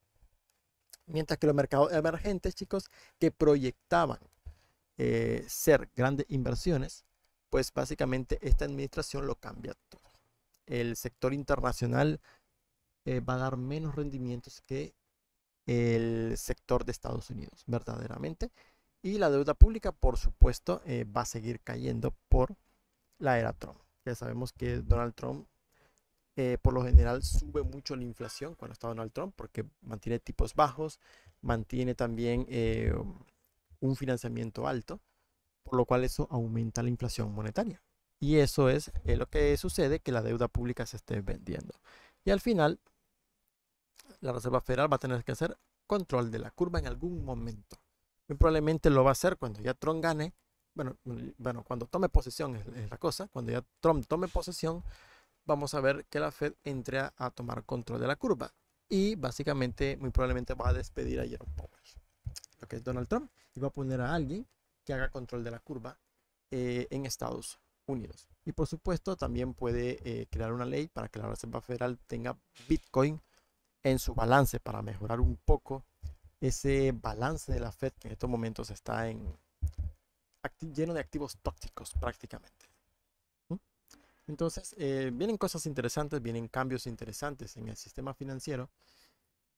Mientras que los mercados emergentes, chicos, que proyectaban eh, ser grandes inversiones, pues básicamente esta administración lo cambia todo. El sector internacional eh, va a dar menos rendimientos que el sector de Estados Unidos, verdaderamente. Y la deuda pública, por supuesto, eh, va a seguir cayendo por la era Trump. Ya sabemos que Donald Trump, eh, por lo general, sube mucho la inflación cuando está Donald Trump, porque mantiene tipos bajos, mantiene también un financiamiento alto por lo cual eso aumenta la inflación monetaria. Y eso es, eh, lo que sucede, que la deuda pública se esté vendiendo. Y al final, la Reserva Federal va a tener que hacer control de la curva en algún momento. Muy probablemente lo va a hacer cuando ya Trump gane. Bueno, bueno cuando tome posesión es, la cosa. Cuando ya Trump tome posesión, vamos a ver que la Fed entre a, a, tomar control de la curva. Y básicamente, muy probablemente va a despedir a Jerome Powell, lo que es Donald Trump, y va a poner a alguien que haga control de la curva eh, en Estados Unidos. Y por supuesto también puede eh, crear una ley para que la Reserva Federal tenga Bitcoin en su balance para mejorar un poco ese balance de la Fed que en estos momentos está en, lleno de activos tóxicos prácticamente. ¿Mm? Entonces, eh, vienen cosas interesantes, vienen cambios interesantes en el sistema financiero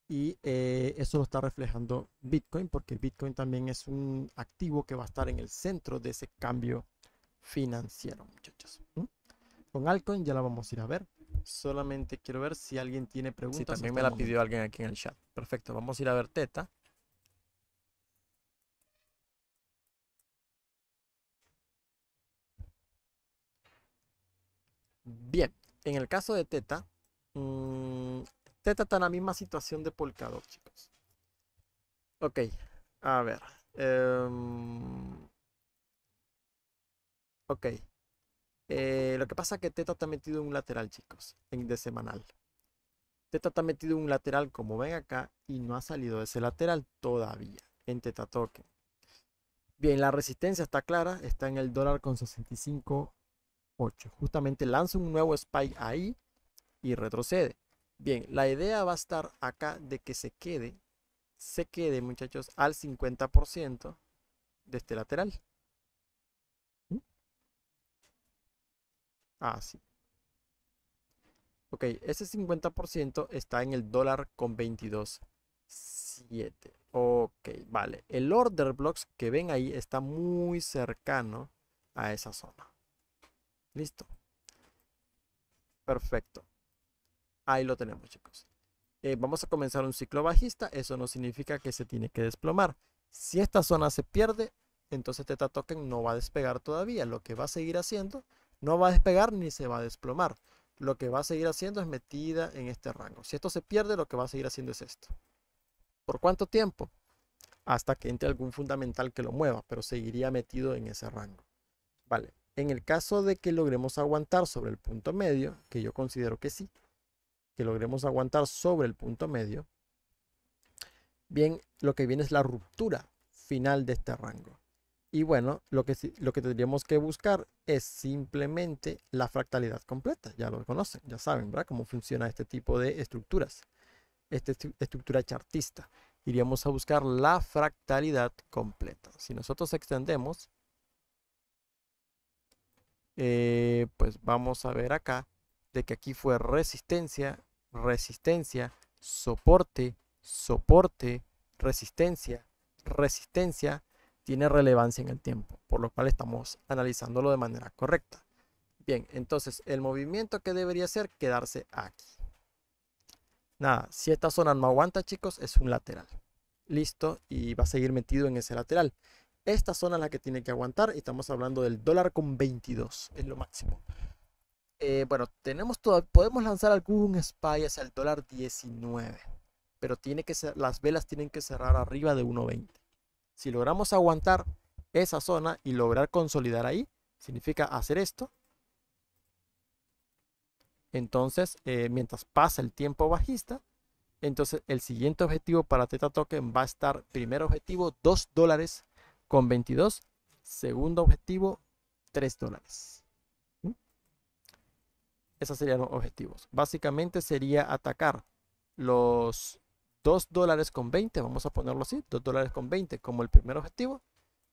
y eh, eso lo está reflejando Bitcoin porque Bitcoin también es un activo que va a estar en el centro de ese cambio financiero, muchachos. Con Alcoin ya la vamos a ir a ver. Solamente quiero ver si alguien tiene preguntas. Sí, también me la pidió alguien aquí en el chat. Perfecto, vamos a ir a ver Teta. Bien, en el caso de Teta, mm, Teta está en la misma situación de Polkadot, chicos. Ok, a ver. Em, ok. Eh, lo que pasa es que Teta está metido en un lateral, chicos, en de semanal. Teta está metido en un lateral, como ven acá, y no ha salido de ese lateral todavía en Teta Token. Bien, la resistencia está clara, está en el dólar con 65.8. Justamente lanza un nuevo spike ahí y retrocede. Bien, la idea va a estar acá de que se quede, se quede muchachos al 50% de este lateral. ¿Mm? Ah, Así. ok, ese 50% está en el dólar con 22.7. Ok, vale. El order blocks que ven ahí está muy cercano a esa zona. Listo. Perfecto. Ahí lo tenemos, chicos. Eh, vamos a comenzar un ciclo bajista. Eso no significa que se tiene que desplomar. Si esta zona se pierde, entonces Teta Token no va a despegar todavía. Lo que va a seguir haciendo no va a despegar ni se va a desplomar. Lo que va a seguir haciendo es metida en este rango. Si esto se pierde, lo que va a seguir haciendo es esto. ¿Por cuánto tiempo? Hasta que entre algún fundamental que lo mueva, pero seguiría metido en ese rango. Vale, en el caso de que logremos aguantar sobre el punto medio, que yo considero que sí, que logremos aguantar sobre el punto medio, bien, lo que viene es la ruptura final de este rango. Y bueno, lo que, lo que tendríamos que buscar es simplemente la fractalidad completa. Ya lo conocen, ya saben, ¿verdad? Cómo funciona este tipo de estructuras. Esta estructura chartista. Iríamos a buscar la fractalidad completa. Si nosotros extendemos, eh, pues vamos a ver acá de que aquí fue resistencia, resistencia, soporte, soporte, resistencia, resistencia, tiene relevancia en el tiempo, por lo cual estamos analizándolo de manera correcta. Bien, entonces el movimiento que debería ser quedarse aquí. Nada, si esta zona no aguanta, chicos, es un lateral. Listo, y va a seguir metido en ese lateral. Esta zona es la que tiene que aguantar y estamos hablando del dólar con 22, es lo máximo. Eh, bueno, tenemos todo, podemos lanzar algún spy hacia el dólar 19, pero tiene que ser, las velas tienen que cerrar arriba de 1.20. Si logramos aguantar esa zona y lograr consolidar ahí, significa hacer esto. Entonces, eh, mientras pasa el tiempo bajista, entonces el siguiente objetivo para Teta Token va a estar, primer objetivo, 2 dólares con 22, segundo objetivo, 3 dólares. Esos serían los objetivos. Básicamente sería atacar los 2 dólares con 20, vamos a ponerlo así, 2 dólares con 20 como el primer objetivo.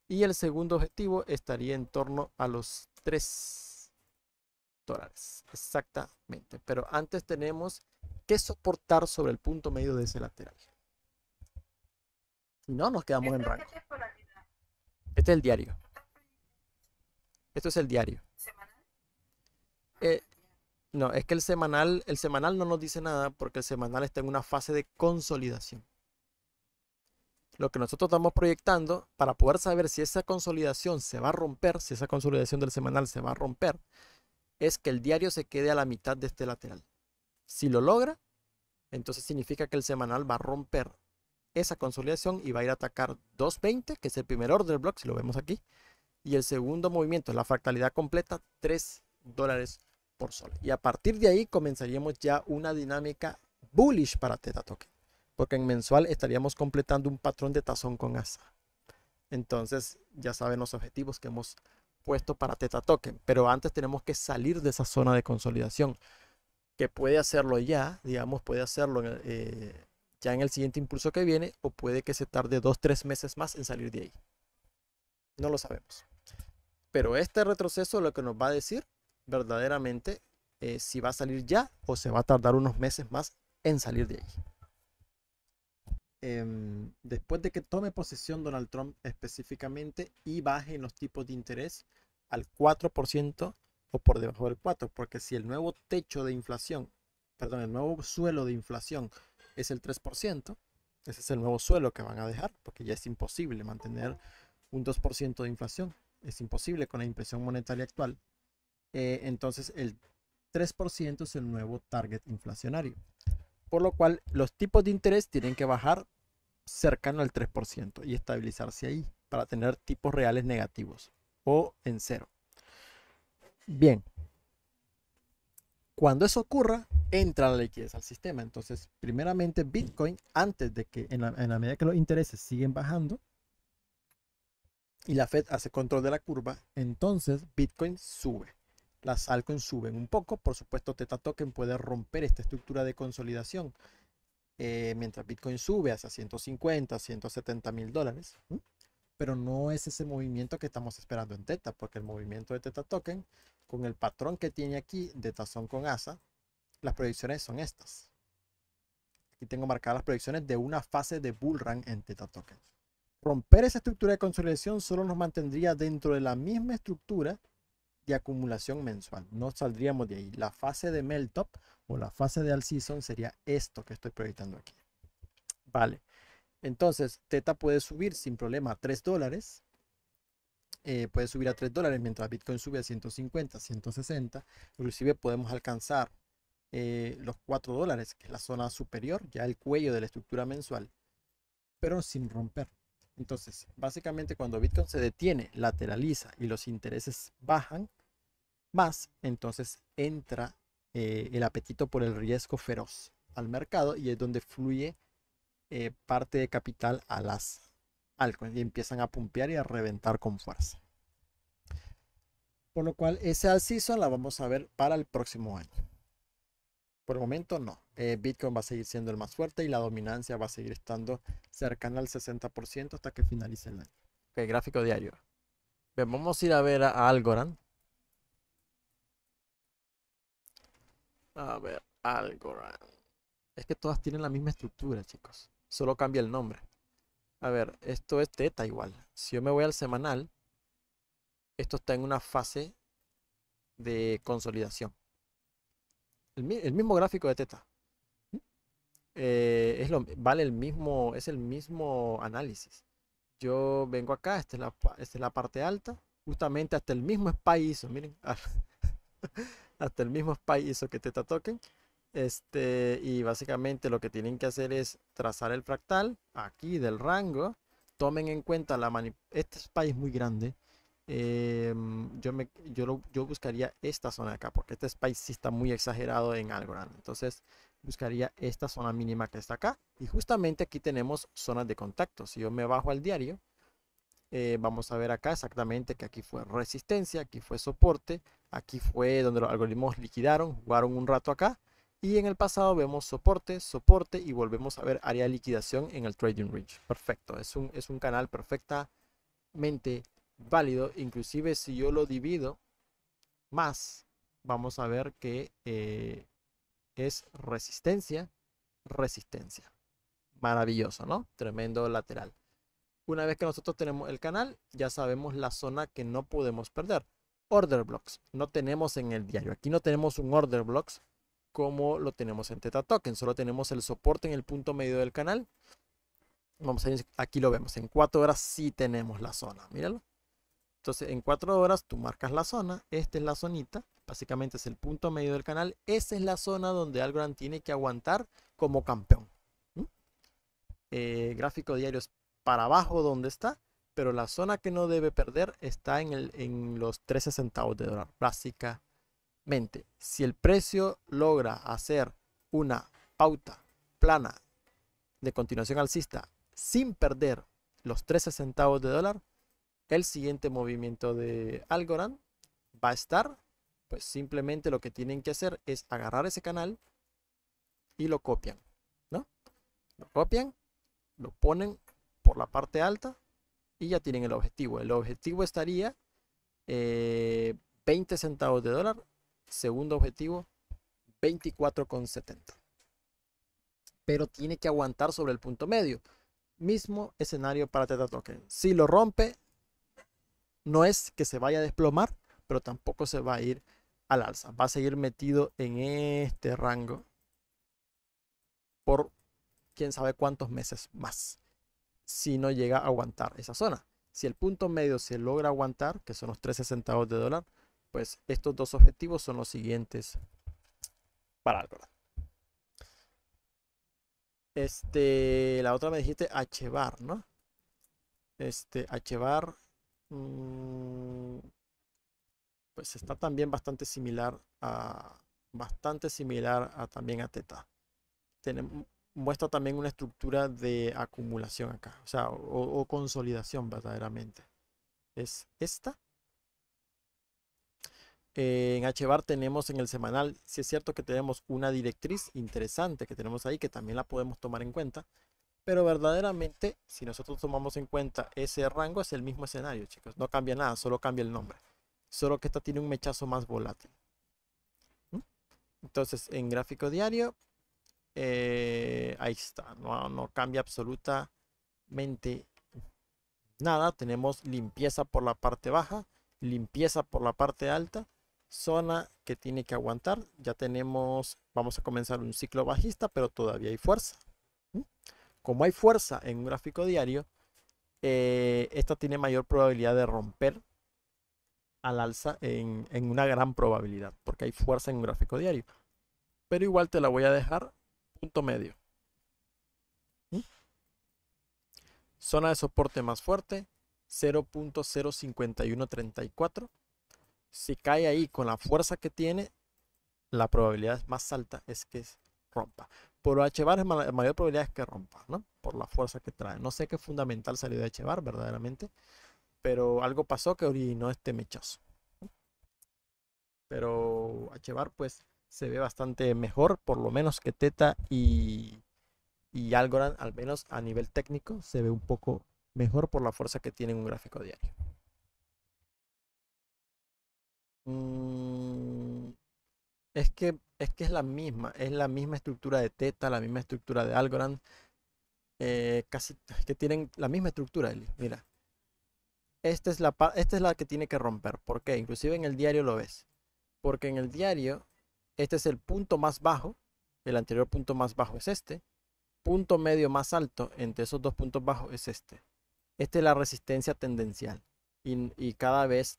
Y el segundo objetivo estaría en torno a los 3 dólares, exactamente. Pero antes tenemos que soportar sobre el punto medio de ese lateral. Si no, nos quedamos en este rango. Este es el diario. Esto es el diario. Eh, no, es que el semanal, el semanal no nos dice nada porque el semanal está en una fase de consolidación. Lo que nosotros estamos proyectando para poder saber si esa consolidación se va a romper, si esa consolidación del semanal se va a romper, es que el diario se quede a la mitad de este lateral. Si lo logra, entonces significa que el semanal va a romper esa consolidación y va a ir a atacar 2.20, que es el primer order block, si lo vemos aquí, y el segundo movimiento, la fractalidad completa, 3 dólares sol. Y a partir de ahí comenzaríamos ya una dinámica bullish para TETA Token, porque en mensual estaríamos completando un patrón de tazón con asa. Entonces, ya saben los objetivos que hemos puesto para TETA Token, pero antes tenemos que salir de esa zona de consolidación, que puede hacerlo ya, digamos, puede hacerlo eh, ya en el siguiente impulso que viene, o puede que se tarde dos, tres meses más en salir de ahí. No lo sabemos. Pero este retroceso lo que nos va a decir verdaderamente eh, si va a salir ya o se va a tardar unos meses más en salir de ahí. Em, después de que tome posesión Donald Trump específicamente y baje los tipos de interés al 4% o por debajo del 4%, porque si el nuevo techo de inflación, perdón, el nuevo suelo de inflación es el 3%, ese es el nuevo suelo que van a dejar, porque ya es imposible mantener un 2% de inflación. Es imposible con la impresión monetaria actual. Eh, entonces el 3% es el nuevo target inflacionario. Por lo cual los tipos de interés tienen que bajar cercano al 3% y estabilizarse ahí para tener tipos reales negativos o en cero. Bien, cuando eso ocurra, entra la liquidez al sistema. Entonces, primeramente Bitcoin, antes de que, en la, medida que los intereses siguen bajando y la Fed hace control de la curva, entonces Bitcoin sube. Las altcoins suben un poco, por supuesto Teta Token puede romper esta estructura de consolidación. Eh, mientras Bitcoin sube hacia 150, 170 mil dólares. Pero no es ese movimiento que estamos esperando en Teta, porque el movimiento de Teta Token, con el patrón que tiene aquí de tazón con asa, las proyecciones son estas. Aquí tengo marcadas las proyecciones de una fase de bull run en Teta Token. Romper esa estructura de consolidación solo nos mantendría dentro de la misma estructura de acumulación mensual. No saldríamos de ahí. La fase de melt up o la fase de all season sería esto que estoy proyectando aquí. Vale. Entonces, Teta puede subir sin problema a 3 dólares. Eh, puede subir a 3 dólares mientras Bitcoin sube a 150, 160. Inclusive podemos alcanzar eh, los 4 dólares, que es la zona superior, ya el cuello de la estructura mensual, pero sin romper. Entonces, básicamente cuando Bitcoin se detiene, lateraliza y los intereses bajan más, entonces entra eh, el apetito por el riesgo feroz al mercado y es donde fluye eh, parte de capital a las altcoins y empiezan a pumpear y a reventar con fuerza. Por lo cual, ese la vamos a ver para el próximo año momento no. Eh, Bitcoin va a seguir siendo el más fuerte y la dominancia va a seguir estando cercana al 60% hasta que finalice el año. Ok, gráfico diario. vamos a ir a ver a, Algorand. A ver, Algorand. Es que todas tienen la misma estructura, chicos. Solo cambia el nombre. A ver, esto es teta igual. Si yo me voy al semanal, esto está en una fase de consolidación el, mismo gráfico de teta. Eh, es vale el mismo, es el mismo análisis. Yo vengo acá, esta es la, parte alta, justamente hasta el mismo spy miren, hasta el mismo spy que Teta toquen Este, y básicamente lo que tienen que hacer es trazar el fractal aquí del rango. Tomen en cuenta la Este spy es muy grande. Em, yo, me, yo, yo buscaría esta zona de acá, porque este spice sí está muy exagerado en algo Entonces buscaría esta zona mínima que está acá. Y justamente aquí tenemos zonas de contacto. Si yo me bajo al diario, eh, vamos a ver acá exactamente que aquí fue resistencia, aquí fue soporte, aquí fue donde los algoritmos liquidaron, jugaron un rato acá. Y en el pasado vemos soporte, soporte y volvemos a ver área de liquidación en el Trading Range. Perfecto, es un, es un canal perfectamente válido, inclusive si yo lo divido más, vamos a ver que eh, es resistencia, resistencia. Maravilloso, ¿no? Tremendo lateral. Una vez que nosotros tenemos el canal, ya sabemos la zona que no podemos perder. Order blocks. No tenemos en el diario. Aquí no tenemos un order blocks como lo tenemos en Teta Token. Solo tenemos el soporte en el punto medio del canal. Vamos a ir, aquí lo vemos. En 4 horas sí tenemos la zona. Míralo. Entonces, en cuatro horas tú marcas la zona, esta es la zonita, básicamente es el punto medio del canal, esa es la zona donde Algorand tiene que aguantar como campeón. Eh, gráfico diario es para abajo donde está, pero la zona que no debe perder está en, el, en los 13 centavos de dólar, básicamente. Si el precio logra hacer una pauta plana de continuación alcista sin perder los 13 centavos de dólar, el siguiente movimiento de Algorand va a estar, pues simplemente lo que tienen que hacer es agarrar ese canal y lo copian, ¿no? Lo copian, lo ponen por la parte alta y ya tienen el objetivo. El objetivo estaría 20 eh, centavos de dólar, segundo objetivo 24,70. Pero tiene que aguantar sobre el punto medio. Mismo escenario para Teta Token. Si lo rompe, no es que se vaya a desplomar, pero tampoco se va a ir al alza. Va a seguir metido en este rango por quién sabe cuántos meses más si no llega a aguantar esa zona. Si el punto medio se logra aguantar, que son los 13 centavos de dólar, pues estos dos objetivos son los siguientes para algo. Este, la otra me dijiste Hbar, ¿no? Este, Hbar Mm, pues está también bastante similar a bastante similar a también a teta. Tenemos, muestra también una estructura de acumulación acá, o o, consolidación verdaderamente. Es esta. en HBAR tenemos en el semanal, si es cierto que tenemos una directriz interesante que tenemos ahí, que también la podemos tomar en cuenta, pero verdaderamente, si nosotros tomamos en cuenta ese rango, es el mismo escenario, chicos. No cambia nada, solo cambia el nombre. Solo que esta tiene un mechazo más volátil. ¿Mm? Entonces, en gráfico diario, eh, ahí está. No, no cambia absolutamente nada. Tenemos limpieza por la parte baja, limpieza por la parte alta zona que tiene que aguantar. Ya tenemos, vamos a comenzar un ciclo bajista, pero todavía hay fuerza como hay fuerza en un gráfico diario, eh, esta tiene mayor probabilidad de romper al alza en, una gran probabilidad, porque hay fuerza en un gráfico diario. Pero igual te la voy a dejar punto medio. ¿Mm? Zona de soporte más fuerte, 0.05134. Si cae ahí con la fuerza que tiene, la probabilidad más alta es que rompa. Por Echevar es mayor probabilidad es que rompa, ¿no? Por la fuerza que trae. No sé qué fundamental salió de bar, verdaderamente, pero algo pasó que originó este mechazo. Pero bar, pues se ve bastante mejor, por lo menos que Teta y, y Algorand, al menos a nivel técnico, se ve un poco mejor por la fuerza que tiene en un gráfico diario. Mm, es que, es que es la misma, es la misma estructura de Teta la misma estructura de Algorand, eh, casi que tienen la misma estructura, Mira, esta es, la, esta es la que tiene que romper, ¿por qué? Inclusive en el diario lo ves, porque en el diario este es el punto más bajo, el anterior punto más bajo es este, punto medio más alto entre esos dos puntos bajos es este. Esta es la resistencia tendencial y, y cada vez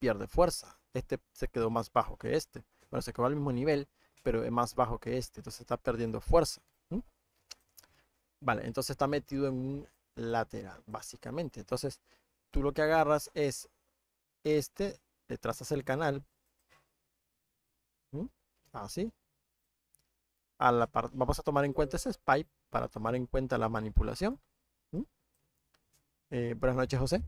pierde fuerza. Este se quedó más bajo que este. Bueno, se quedó al mismo nivel, pero es más bajo que este, entonces está perdiendo fuerza. Vale, entonces está metido en un lateral, básicamente. Entonces, tú lo que agarras es este, le trazas el canal, así. A la Vamos a tomar en cuenta ese spike para tomar en cuenta la manipulación. Eh, buenas noches, José.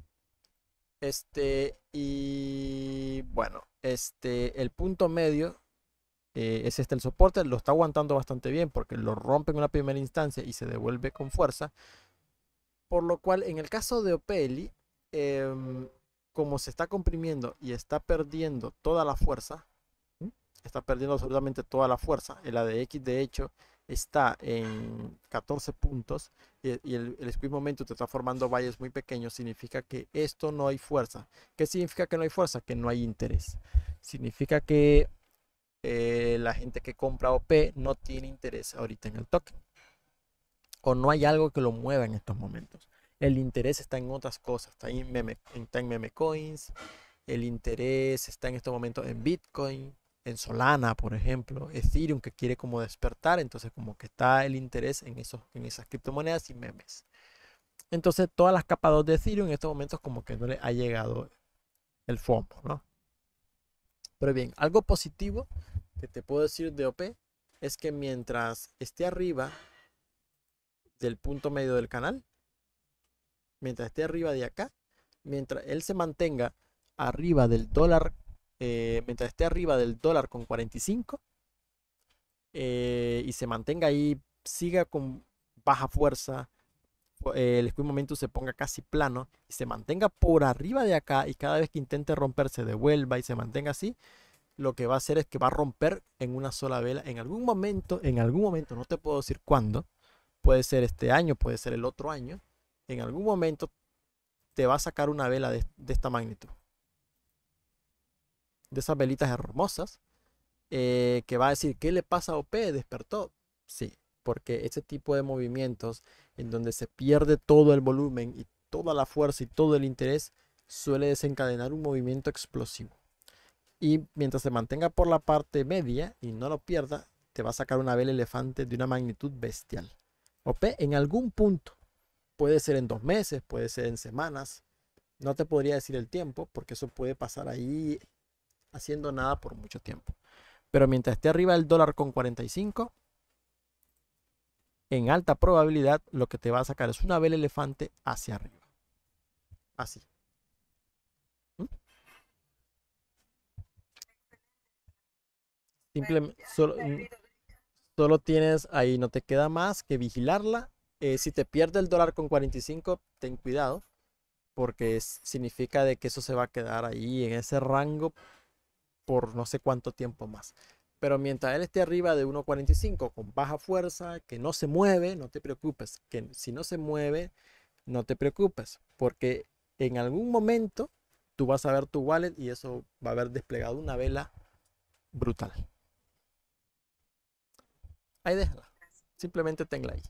Este, y bueno, este, el punto medio eh, es este el soporte, lo está aguantando bastante bien porque lo rompe en una primera instancia y se devuelve con fuerza. Por lo cual, en el caso de Opeli, em, como se está comprimiendo y está perdiendo toda la fuerza, está perdiendo absolutamente toda la fuerza. El ADX, de hecho, está en 14 puntos eh, y, el, el momento momentum te está formando valles muy pequeños, significa que esto no hay fuerza. ¿Qué significa que no hay fuerza? Que no hay interés. Significa que eh, la gente que compra OP no tiene interés ahorita en el token. O no hay algo que lo mueva en estos momentos. El interés está en otras cosas, está en meme, en meme coins, el interés está en estos momentos en Bitcoin, en Solana, por ejemplo, Ethereum que quiere como despertar, entonces como que está el interés en, esos, en esas criptomonedas y memes. Entonces todas las capas 2 de Ethereum en estos momentos como que no le ha llegado el fondo, ¿no? Pero bien, algo positivo que te puedo decir de OP es que mientras esté arriba del punto medio del canal, mientras esté arriba de acá, mientras él se mantenga arriba del dólar eh, mientras esté arriba del dólar con 45 eh, y se mantenga ahí, siga con baja fuerza, eh, el squid momentum se ponga casi plano y se mantenga por arriba de acá y cada vez que intente romperse devuelva y se mantenga así, lo que va a hacer es que va a romper en una sola vela en algún momento, en algún momento, no te puedo decir cuándo, puede ser este año, puede ser el otro año, en algún momento te va a sacar una vela de esta magnitud de esas velitas hermosas, eh, que va a decir, ¿qué le pasa a OP? ¿Despertó? Sí, porque ese tipo de movimientos en donde se pierde todo el volumen y toda la fuerza y todo el interés suele desencadenar un movimiento explosivo. Y mientras se mantenga por la parte media y no lo pierda, te va a sacar una vela elefante de una magnitud bestial. OP en algún punto, puede ser en dos meses, puede ser en semanas, no te podría decir el tiempo porque eso puede pasar ahí haciendo nada por mucho tiempo. Pero mientras esté arriba el dólar con 45, en alta probabilidad lo que te va a sacar es una vela elefante hacia arriba. Así. ¿Mm? Simplemente, mm, solo, tienes ahí, no te queda más que vigilarla. Eh, si te pierde el dólar con 45, ten cuidado, porque significa de que eso se va a quedar ahí en ese rango por no sé cuánto tiempo más. Pero mientras él esté arriba de 1.45 con baja fuerza, que no se mueve, no te preocupes. Que si no se mueve, no te preocupes. Porque en algún momento tú vas a ver tu wallet y eso va a haber desplegado una vela brutal. Ahí déjala. Simplemente tenla ahí.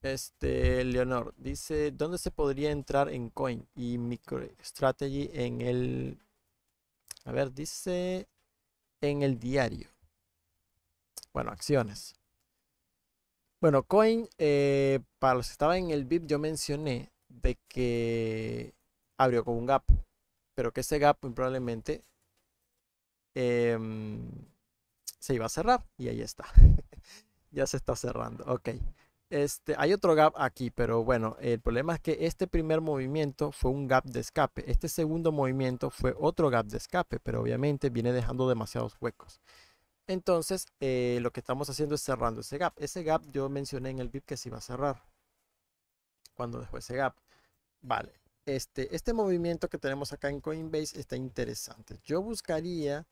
Este, Leonor dice, ¿dónde se podría entrar en Coin y MicroStrategy en el a ver, dice en el diario. Bueno, acciones. Bueno, Coin, eh, para los que estaban en el VIP, yo mencioné de que abrió con un gap, pero que ese gap probablemente em, se iba a cerrar y ahí está. ya se está cerrando. Ok. Este, hay otro gap aquí, pero bueno, el problema es que este primer movimiento fue un gap de escape. Este segundo movimiento fue otro gap de escape, pero obviamente viene dejando demasiados huecos. Entonces, eh, lo que estamos haciendo es cerrando ese gap. Ese gap yo mencioné en el VIP que se iba a cerrar cuando dejó ese gap. Vale, este, este movimiento que tenemos acá en Coinbase está interesante. Yo buscaría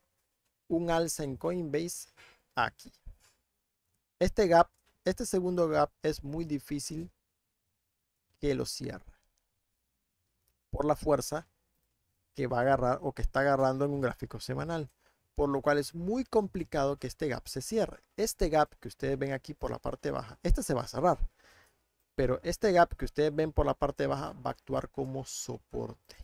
un alza en Coinbase aquí. Este gap este segundo gap es muy difícil que lo cierre por la fuerza que va a agarrar o que está agarrando en un gráfico semanal, por lo cual es muy complicado que este gap se cierre. Este gap que ustedes ven aquí por la parte baja, este se va a cerrar, pero este gap que ustedes ven por la parte baja va a actuar como soporte.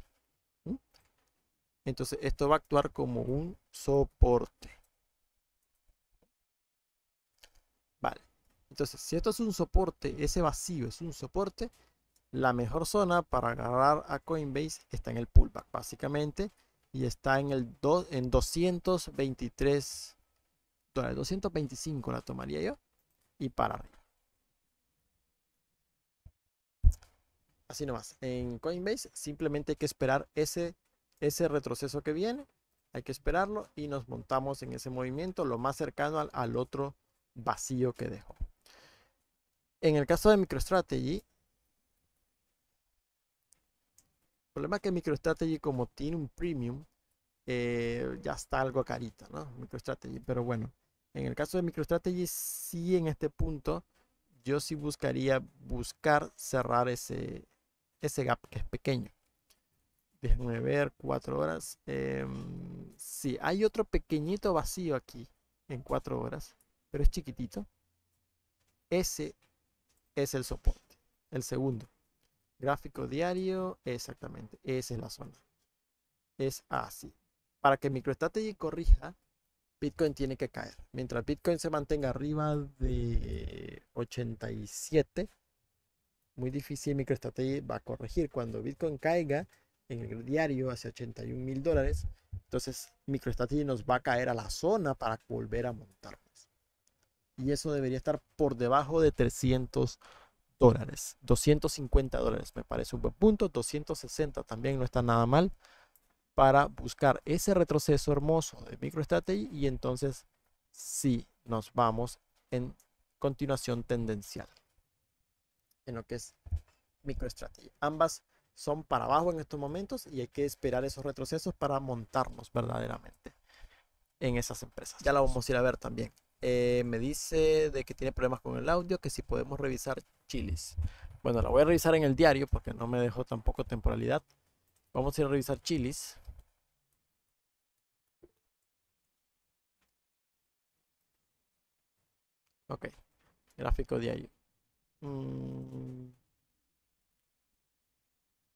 Entonces esto va a actuar como un soporte. Entonces, si esto es un soporte, ese vacío es un soporte, la mejor zona para agarrar a Coinbase está en el pullback, básicamente, y está en el en 223 225 la tomaría yo, y para arriba. Así nomás, en Coinbase simplemente hay que esperar ese, ese retroceso que viene, hay que esperarlo y nos montamos en ese movimiento lo más cercano al otro vacío que dejó. En el caso de MicroStrategy, el problema es que MicroStrategy como tiene un premium, eh, ya está algo carita, ¿no? MicroStrategy, pero bueno, en el caso de MicroStrategy sí en este punto yo sí buscaría buscar cerrar ese, ese gap que es pequeño. Déjenme ver, cuatro horas. Em, sí, hay otro pequeñito vacío aquí en cuatro horas, pero es chiquitito. Ese es el soporte. El segundo. Gráfico diario, exactamente. Esa es la zona. Es así. Para que MicroStrategy corrija, Bitcoin tiene que caer. Mientras Bitcoin se mantenga arriba de 87, muy difícil MicroStrategy va a corregir. Cuando Bitcoin caiga en el diario hacia 81 mil dólares, entonces MicroStrategy nos va a caer a la zona para volver a montar y eso debería estar por debajo de 300 dólares. 250 dólares me parece un buen punto. 260 también no está nada mal para buscar ese retroceso hermoso de MicroStrategy y entonces sí nos vamos en continuación tendencial en lo que es MicroStrategy. Ambas son para abajo en estos momentos y hay que esperar esos retrocesos para montarnos verdaderamente en esas empresas. Ya la vamos a ir a ver también. Eh, me dice de que tiene problemas con el audio, que si podemos revisar Chilis. Bueno, la voy a revisar en el diario porque no me dejó tampoco temporalidad. Vamos a ir a revisar chilis. Ok, gráfico diario. Mm.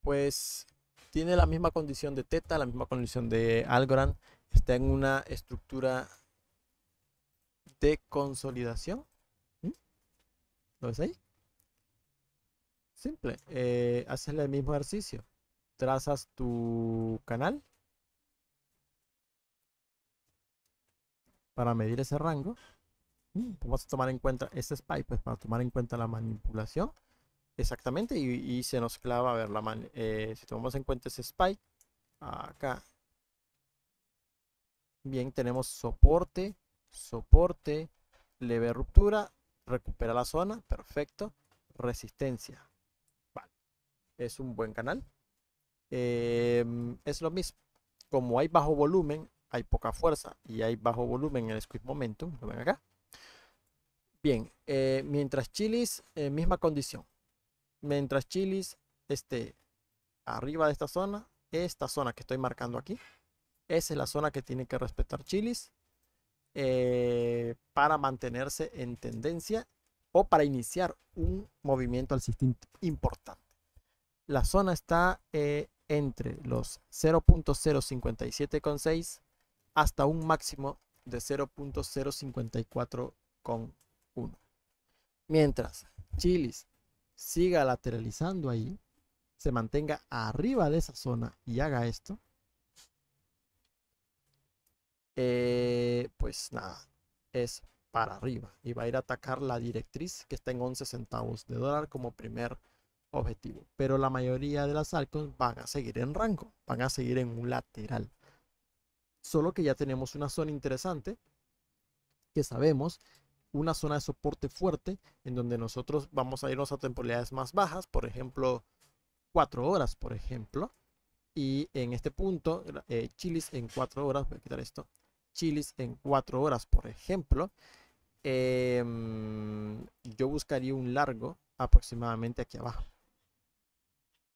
Pues tiene la misma condición de Teta, la misma condición de Algorand. Está en una estructura de consolidación. ¿Mm? ¿Lo ves ahí? Simple. Eh, haces el mismo ejercicio. Trazas tu canal para medir ese rango. Mm, pues Vamos a tomar en cuenta este spike, pues para tomar en cuenta la manipulación. Exactamente, y, se nos clava, a ver, la mano, eh, si tomamos en cuenta ese spike, acá. Bien, tenemos soporte soporte, leve ruptura, recupera la zona, perfecto, resistencia. Vale, es un buen canal. Em, es lo mismo, como hay bajo volumen, hay poca fuerza y hay bajo volumen en el squeeze momentum, lo ven acá. Bien, eh, mientras chilis, eh, misma condición. Mientras chilis esté arriba de esta zona, esta zona que estoy marcando aquí, esa es la zona que tiene que respetar chilis eh, para mantenerse en tendencia o para iniciar un movimiento al sistema importante. La zona está eh, entre los 0.057,6 hasta un máximo de 0.054,1. Mientras Chilis siga lateralizando ahí, se mantenga arriba de esa zona y haga esto, eh, pues nada, es para arriba y va a ir a atacar la directriz que está en 11 centavos de dólar como primer objetivo. Pero la mayoría de las altcoins van a seguir en rango, van a seguir en un lateral. Solo que ya tenemos una zona interesante que sabemos, una zona de soporte fuerte en donde nosotros vamos a irnos a temporalidades más bajas, por ejemplo, 4 horas, por ejemplo. Y en este punto, eh, Chilis en 4 horas, voy a quitar esto, Chilis en 4 horas, por ejemplo, em, yo buscaría un largo aproximadamente aquí abajo.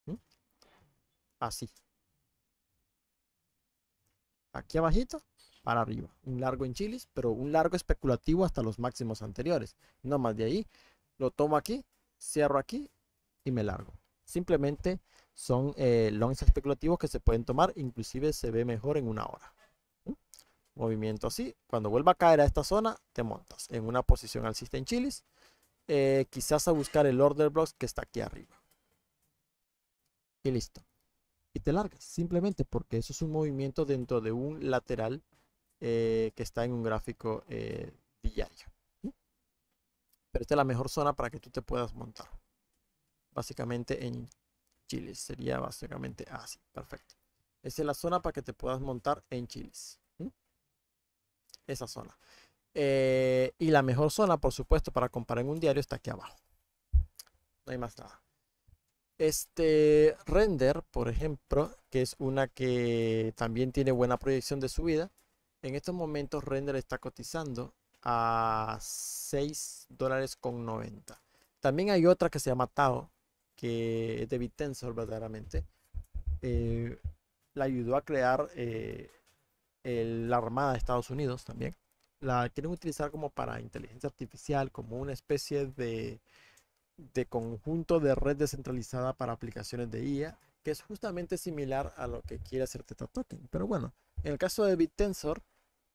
¿Mm? Así. Aquí abajito, para arriba. Un largo en chilis, pero un largo especulativo hasta los máximos anteriores. No más de ahí. Lo tomo aquí, cierro aquí y me largo. Simplemente son eh, longs especulativos que se pueden tomar. Inclusive se ve mejor en una hora. Movimiento así. Cuando vuelva a caer a esta zona, te montas en una posición alcista en chilis. Eh, quizás a buscar el order blocks que está aquí arriba. Y listo. Y te largas, simplemente porque eso es un movimiento dentro de un lateral eh, que está en un gráfico eh, diario. Pero esta es la mejor zona para que tú te puedas montar. Básicamente en chiles. Sería básicamente así. Perfecto. Esa es la zona para que te puedas montar en chiles esa zona. Eh, y la mejor zona, por supuesto, para comprar en un diario está aquí abajo. No hay más nada. Este render, por ejemplo, que es una que también tiene buena proyección de subida. En estos momentos render está cotizando a 6 dólares con 90. También hay otra que se llama Tao, que es de BitTensor verdaderamente. Eh, la ayudó a crear eh, la Armada de Estados Unidos también. La quieren utilizar como para inteligencia artificial, como una especie de, conjunto de red descentralizada para aplicaciones de IA, que es justamente similar a lo que quiere hacer Teta Token. Pero bueno, en el caso de BitTensor,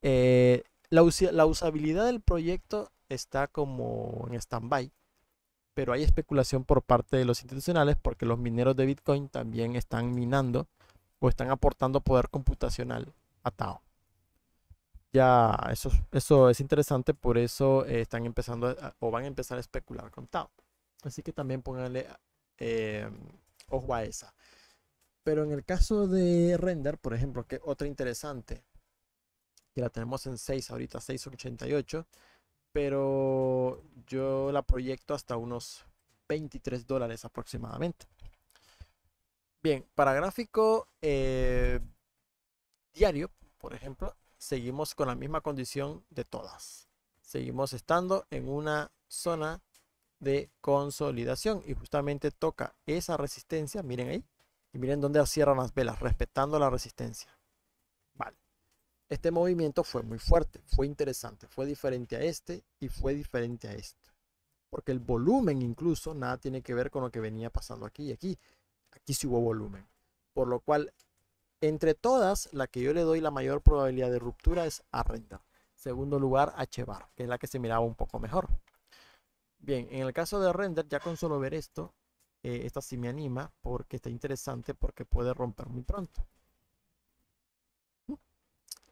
eh, la, la usabilidad del proyecto está como en stand-by, pero hay especulación por parte de los institucionales porque los mineros de Bitcoin también están minando o están aportando poder computacional tau Ya, eso, eso es interesante, por eso eh, están empezando o van a empezar a especular con Tao. Así que también pónganle em, ojo a esa. Pero en el caso de Render, por ejemplo, que otra interesante, que la tenemos en 6 ahorita, 6.88, pero yo la proyecto hasta unos 23 dólares aproximadamente. Bien, para gráfico, eh, diario, por ejemplo, seguimos con la misma condición de todas. Seguimos estando en una zona de consolidación y justamente toca esa resistencia, miren ahí, y miren dónde cierran las velas, respetando la resistencia. Vale. Este movimiento fue muy fuerte, fue interesante, fue diferente a este y fue diferente a este. Porque el volumen incluso nada tiene que ver con lo que venía pasando aquí y aquí. Aquí sí hubo volumen. Por lo cual entre todas, la que yo le doy la mayor probabilidad de ruptura es a render. Segundo lugar, a chevar, que es la que se miraba un poco mejor. Bien, en el caso de render, ya con solo ver esto, eh, esta sí me anima porque está interesante porque puede romper muy pronto.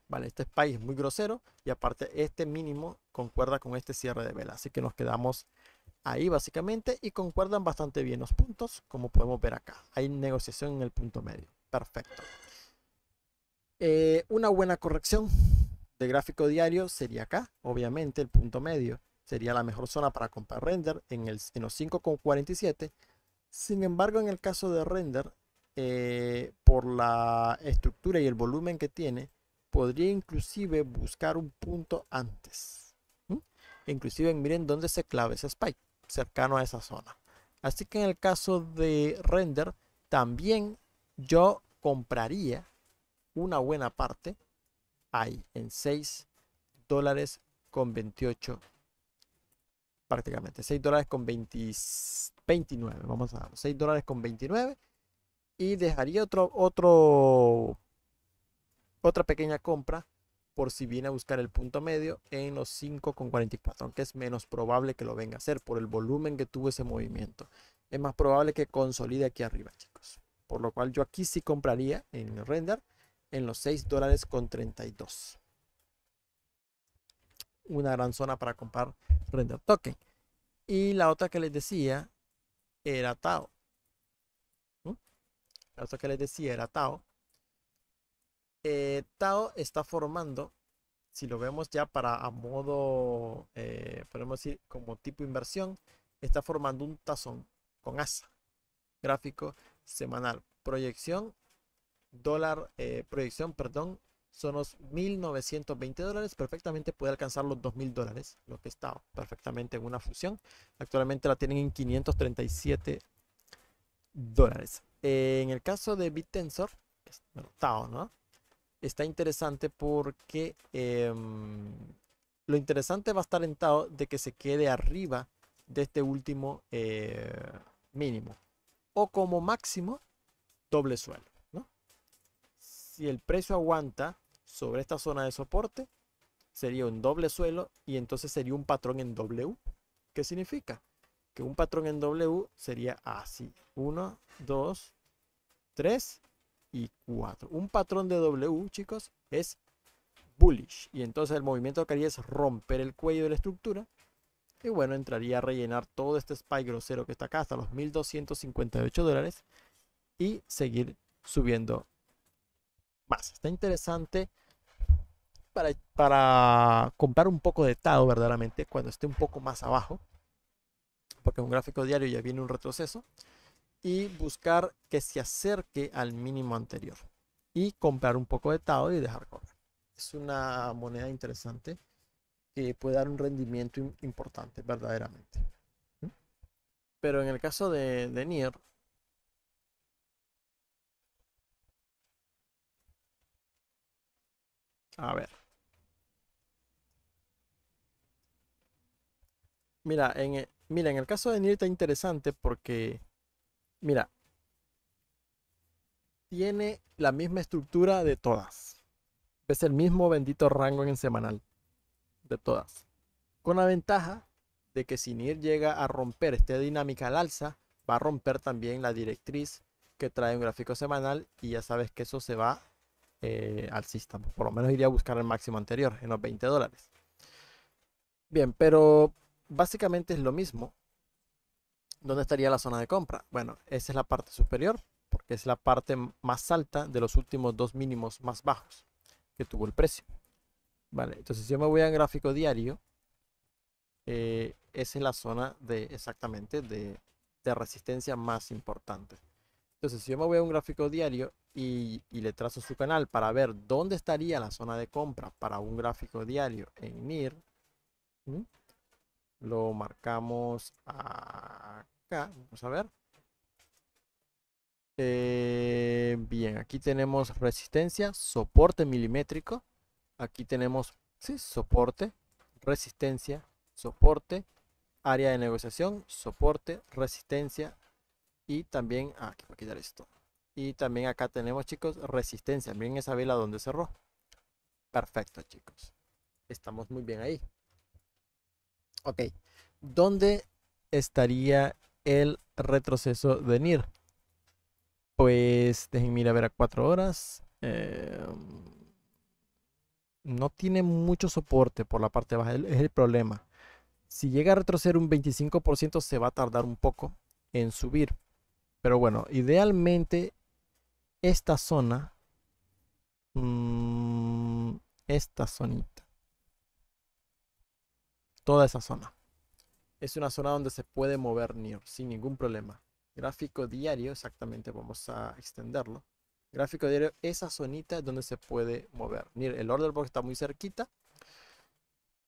Vale, este país es muy grosero y aparte este mínimo concuerda con este cierre de vela. Así que nos quedamos ahí básicamente y concuerdan bastante bien los puntos como podemos ver acá. Hay negociación en el punto medio. Perfecto. Eh, una buena corrección de gráfico diario sería acá, obviamente el punto medio sería la mejor zona para comprar render en, el, los 5,47. Sin embargo, en el caso de render, eh, por la estructura y el volumen que tiene, podría inclusive buscar un punto antes. Inclusive miren dónde se clave ese spike, cercano a esa zona. Así que en el caso de render, también yo compraría una buena parte hay en 6 dólares con 28 prácticamente 6 dólares con 29 vamos a 6 dólares con 29 y dejaría otro otro otra pequeña compra por si viene a buscar el punto medio en los 5 con 44. aunque es menos probable que lo venga a hacer por el volumen que tuvo ese movimiento. Es más probable que consolide aquí arriba, chicos. Por lo cual yo aquí sí compraría en el render en los 6 dólares con 32. Una gran zona para comprar render token. Y la otra que les decía era Tao. La otra que les decía era Tao. Eh, Tao está formando, si lo vemos ya para a modo, eh, podemos decir, como tipo inversión, está formando un tazón con asa. Gráfico semanal. Proyección dólar, eh, proyección, perdón, son los 1920 dólares. Perfectamente puede alcanzar los 2000 dólares, lo que está perfectamente en una fusión. Actualmente la tienen en 537 dólares. Eh, en el caso de BitTensor, está, ¿no? interesante porque em, lo interesante va a estar en Tao de que se quede arriba de este último eh, mínimo o como máximo doble suelo. Si el precio aguanta sobre esta zona de soporte, sería un doble suelo y entonces sería un patrón en W. ¿Qué significa? Que un patrón en W sería así. 1, 2, 3 y 4. Un patrón de W, chicos, es bullish. Y entonces el movimiento que haría es romper el cuello de la estructura. Y bueno, entraría a rellenar todo este spike grosero que está acá hasta los 1258 dólares. Y seguir subiendo más. Está interesante para, comprar un poco de Tao verdaderamente cuando esté un poco más abajo, porque un gráfico diario ya viene un retroceso, y buscar que se acerque al mínimo anterior y comprar un poco de Tao y dejar correr. Es una moneda interesante que puede dar un rendimiento importante verdaderamente. ¿Mm? Pero en el caso de, de Nier, A ver. Mira, en el, mira, en el caso de NIR está interesante porque, mira, tiene la misma estructura de todas. Es el mismo bendito rango en semanal de todas. Con la ventaja de que si NIR llega a romper esta dinámica al alza, va a romper también la directriz que trae un gráfico semanal y ya sabes que eso se va eh, al sistema Por lo menos iría a buscar el máximo anterior en los 20 dólares. Bien, pero básicamente es lo mismo. ¿Dónde estaría la zona de compra? Bueno, esa es la parte superior, porque es la parte más alta de los últimos dos mínimos más bajos que tuvo el precio. Vale, entonces si yo me voy al gráfico diario, eh, esa es la zona de exactamente de resistencia más importante. Entonces, si yo me voy a un gráfico diario y, le trazo su canal para ver dónde estaría la zona de compra para un gráfico diario en MIR, lo marcamos acá, vamos a ver. Eh, bien, aquí tenemos resistencia, soporte milimétrico. Aquí tenemos sí, soporte, resistencia, soporte, área de negociación, soporte, resistencia, y también, ah, voy a quitar esto. Y también acá tenemos, chicos, resistencia. Miren esa vela donde cerró. Perfecto, chicos. Estamos muy bien ahí. Ok. ¿Dónde estaría el retroceso de NIR? Pues, déjenme ir a ver a 4 horas. Em, no tiene mucho soporte por la parte baja. Es el problema. Si llega a retroceder un 25%, se va a tardar un poco en subir pero bueno, idealmente esta zona, mm, esta zonita, toda esa zona, es una zona donde se puede mover NIR sin ningún problema. Gráfico diario, exactamente, vamos a extenderlo. Gráfico diario, esa zonita es donde se puede mover NIR. El order box está muy cerquita.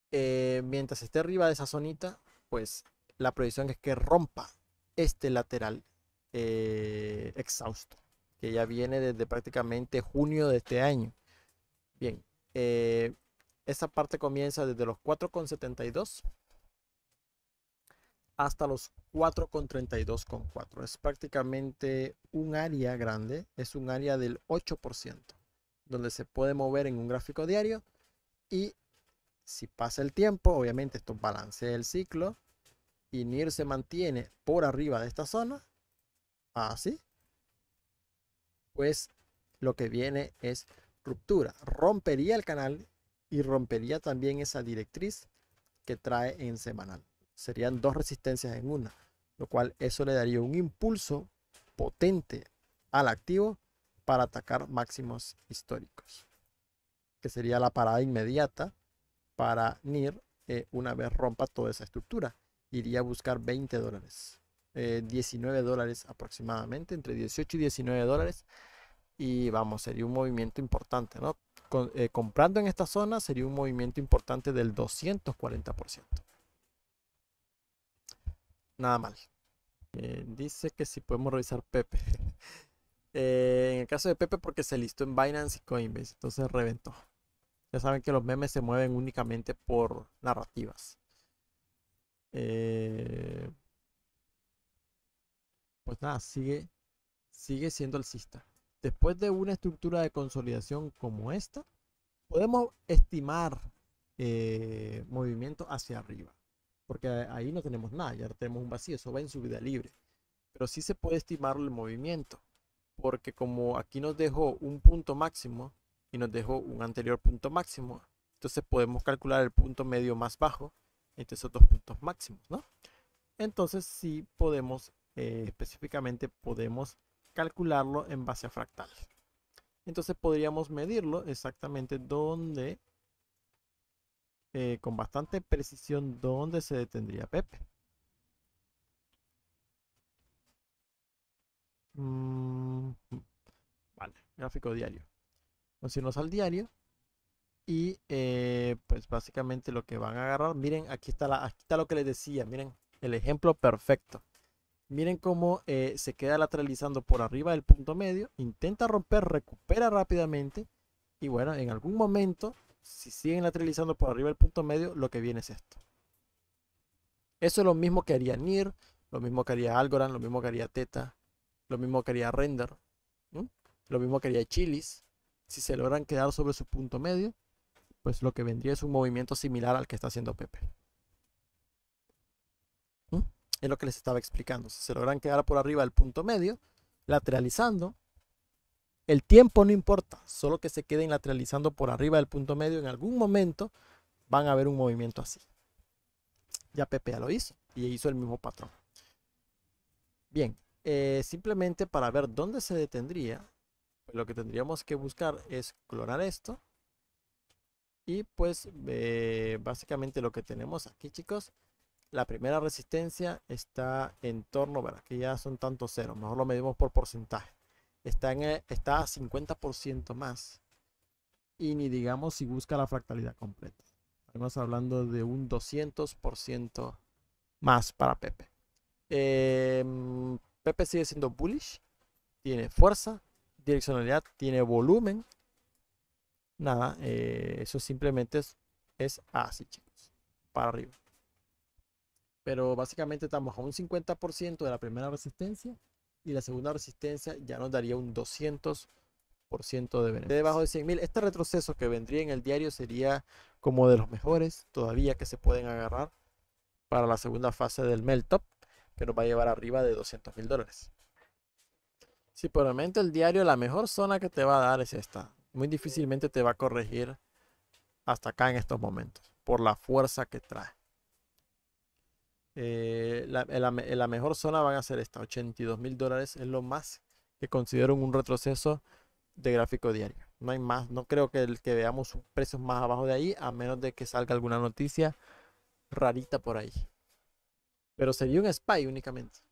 Eh, mientras esté arriba de esa zonita, pues la proyección es que rompa este lateral eh, exhausto, que ya viene desde prácticamente junio de este año. Bien, eh, esa parte comienza desde los 4,72 hasta los 4,32,4. Es prácticamente un área grande, es un área del 8%, donde se puede mover en un gráfico diario y si pasa el tiempo, obviamente esto balancea el ciclo y NIR se mantiene por arriba de esta zona, así, ah, pues lo que viene es ruptura. Rompería el canal y rompería también esa directriz que trae en semanal. Serían dos resistencias en una, lo cual eso le daría un impulso potente al activo para atacar máximos históricos, que sería la parada inmediata para NIR eh, una vez rompa toda esa estructura. Iría a buscar 20 dólares. 19 eh, dólares aproximadamente, entre 18 y 19 dólares. Y vamos, sería un movimiento importante, ¿no? Eh, comprando en esta zona sería un movimiento importante del 240%. Nada mal. Eh, dice que si podemos revisar Pepe. en el caso de Pepe porque se listó en Binance y Coinbase, entonces reventó. Ya saben que los memes se mueven únicamente por narrativas pues nada, sigue, sigue siendo alcista. Después de una estructura de consolidación como esta, podemos estimar eh, movimiento hacia arriba. Porque ahí no tenemos nada, ya tenemos un vacío, eso va en subida libre. Pero sí se puede estimar el movimiento. Porque como aquí nos dejó un punto máximo y nos dejó un anterior punto máximo, entonces podemos calcular el punto medio más bajo entre esos dos puntos máximos, Entonces sí podemos eh, específicamente podemos calcularlo en base a fractales. Entonces podríamos medirlo exactamente donde, eh, con bastante precisión, donde se detendría Pepe. Mm, vale, gráfico diario. Vamos a al diario. Y eh, pues básicamente lo que van a agarrar, miren, aquí está, la, aquí está lo que les decía, miren, el ejemplo perfecto. Miren cómo eh, se queda lateralizando por arriba del punto medio. Intenta romper, recupera rápidamente. Y bueno, en algún momento, si siguen lateralizando por arriba del punto medio, lo que viene es esto. Eso es lo mismo que haría Nir, lo mismo que haría Algorand, lo mismo que haría Teta, lo mismo que haría Render, lo mismo que haría Chilis. Si se logran quedar sobre su punto medio, pues lo que vendría es un movimiento similar al que está haciendo Pepe. Es lo que les estaba explicando. Si se logran quedar por arriba del punto medio, lateralizando, el tiempo no importa, solo que se queden lateralizando por arriba del punto medio, en algún momento van a ver un movimiento así. Ya Pepe ya lo hizo y hizo el mismo patrón. Bien, eh, simplemente para ver dónde se detendría, pues lo que tendríamos que buscar es clonar esto. Y pues eh, básicamente lo que tenemos aquí chicos la primera resistencia está en torno, ¿verdad? que ya son tantos cero. mejor lo medimos por porcentaje. Está, en, eh, está a 50% más. Y ni digamos si busca la fractalidad completa. Estamos hablando de un 200% más para Pepe. Em, Pepe sigue siendo bullish. Tiene fuerza, direccionalidad, tiene volumen. Nada, eh, eso simplemente es, es así, chicos. Para arriba. Pero básicamente estamos a un 50% de la primera resistencia y la segunda resistencia ya nos daría un 200% de beneficio. Debajo de 100.000, este retroceso que vendría en el diario sería como de los mejores todavía que se pueden agarrar para la segunda fase del melt que nos va a llevar arriba de 200.000 dólares. Si por el momento el diario, la mejor zona que te va a dar es esta. Muy difícilmente te va a corregir hasta acá en estos momentos, por la fuerza que trae. Eh, la, mejor zona van a ser esta, 82 mil dólares es lo más que considero un retroceso de gráfico diario. No hay más, no creo que, que veamos precios más abajo de ahí, a menos de que salga alguna noticia rarita por ahí. Pero sería un spy únicamente.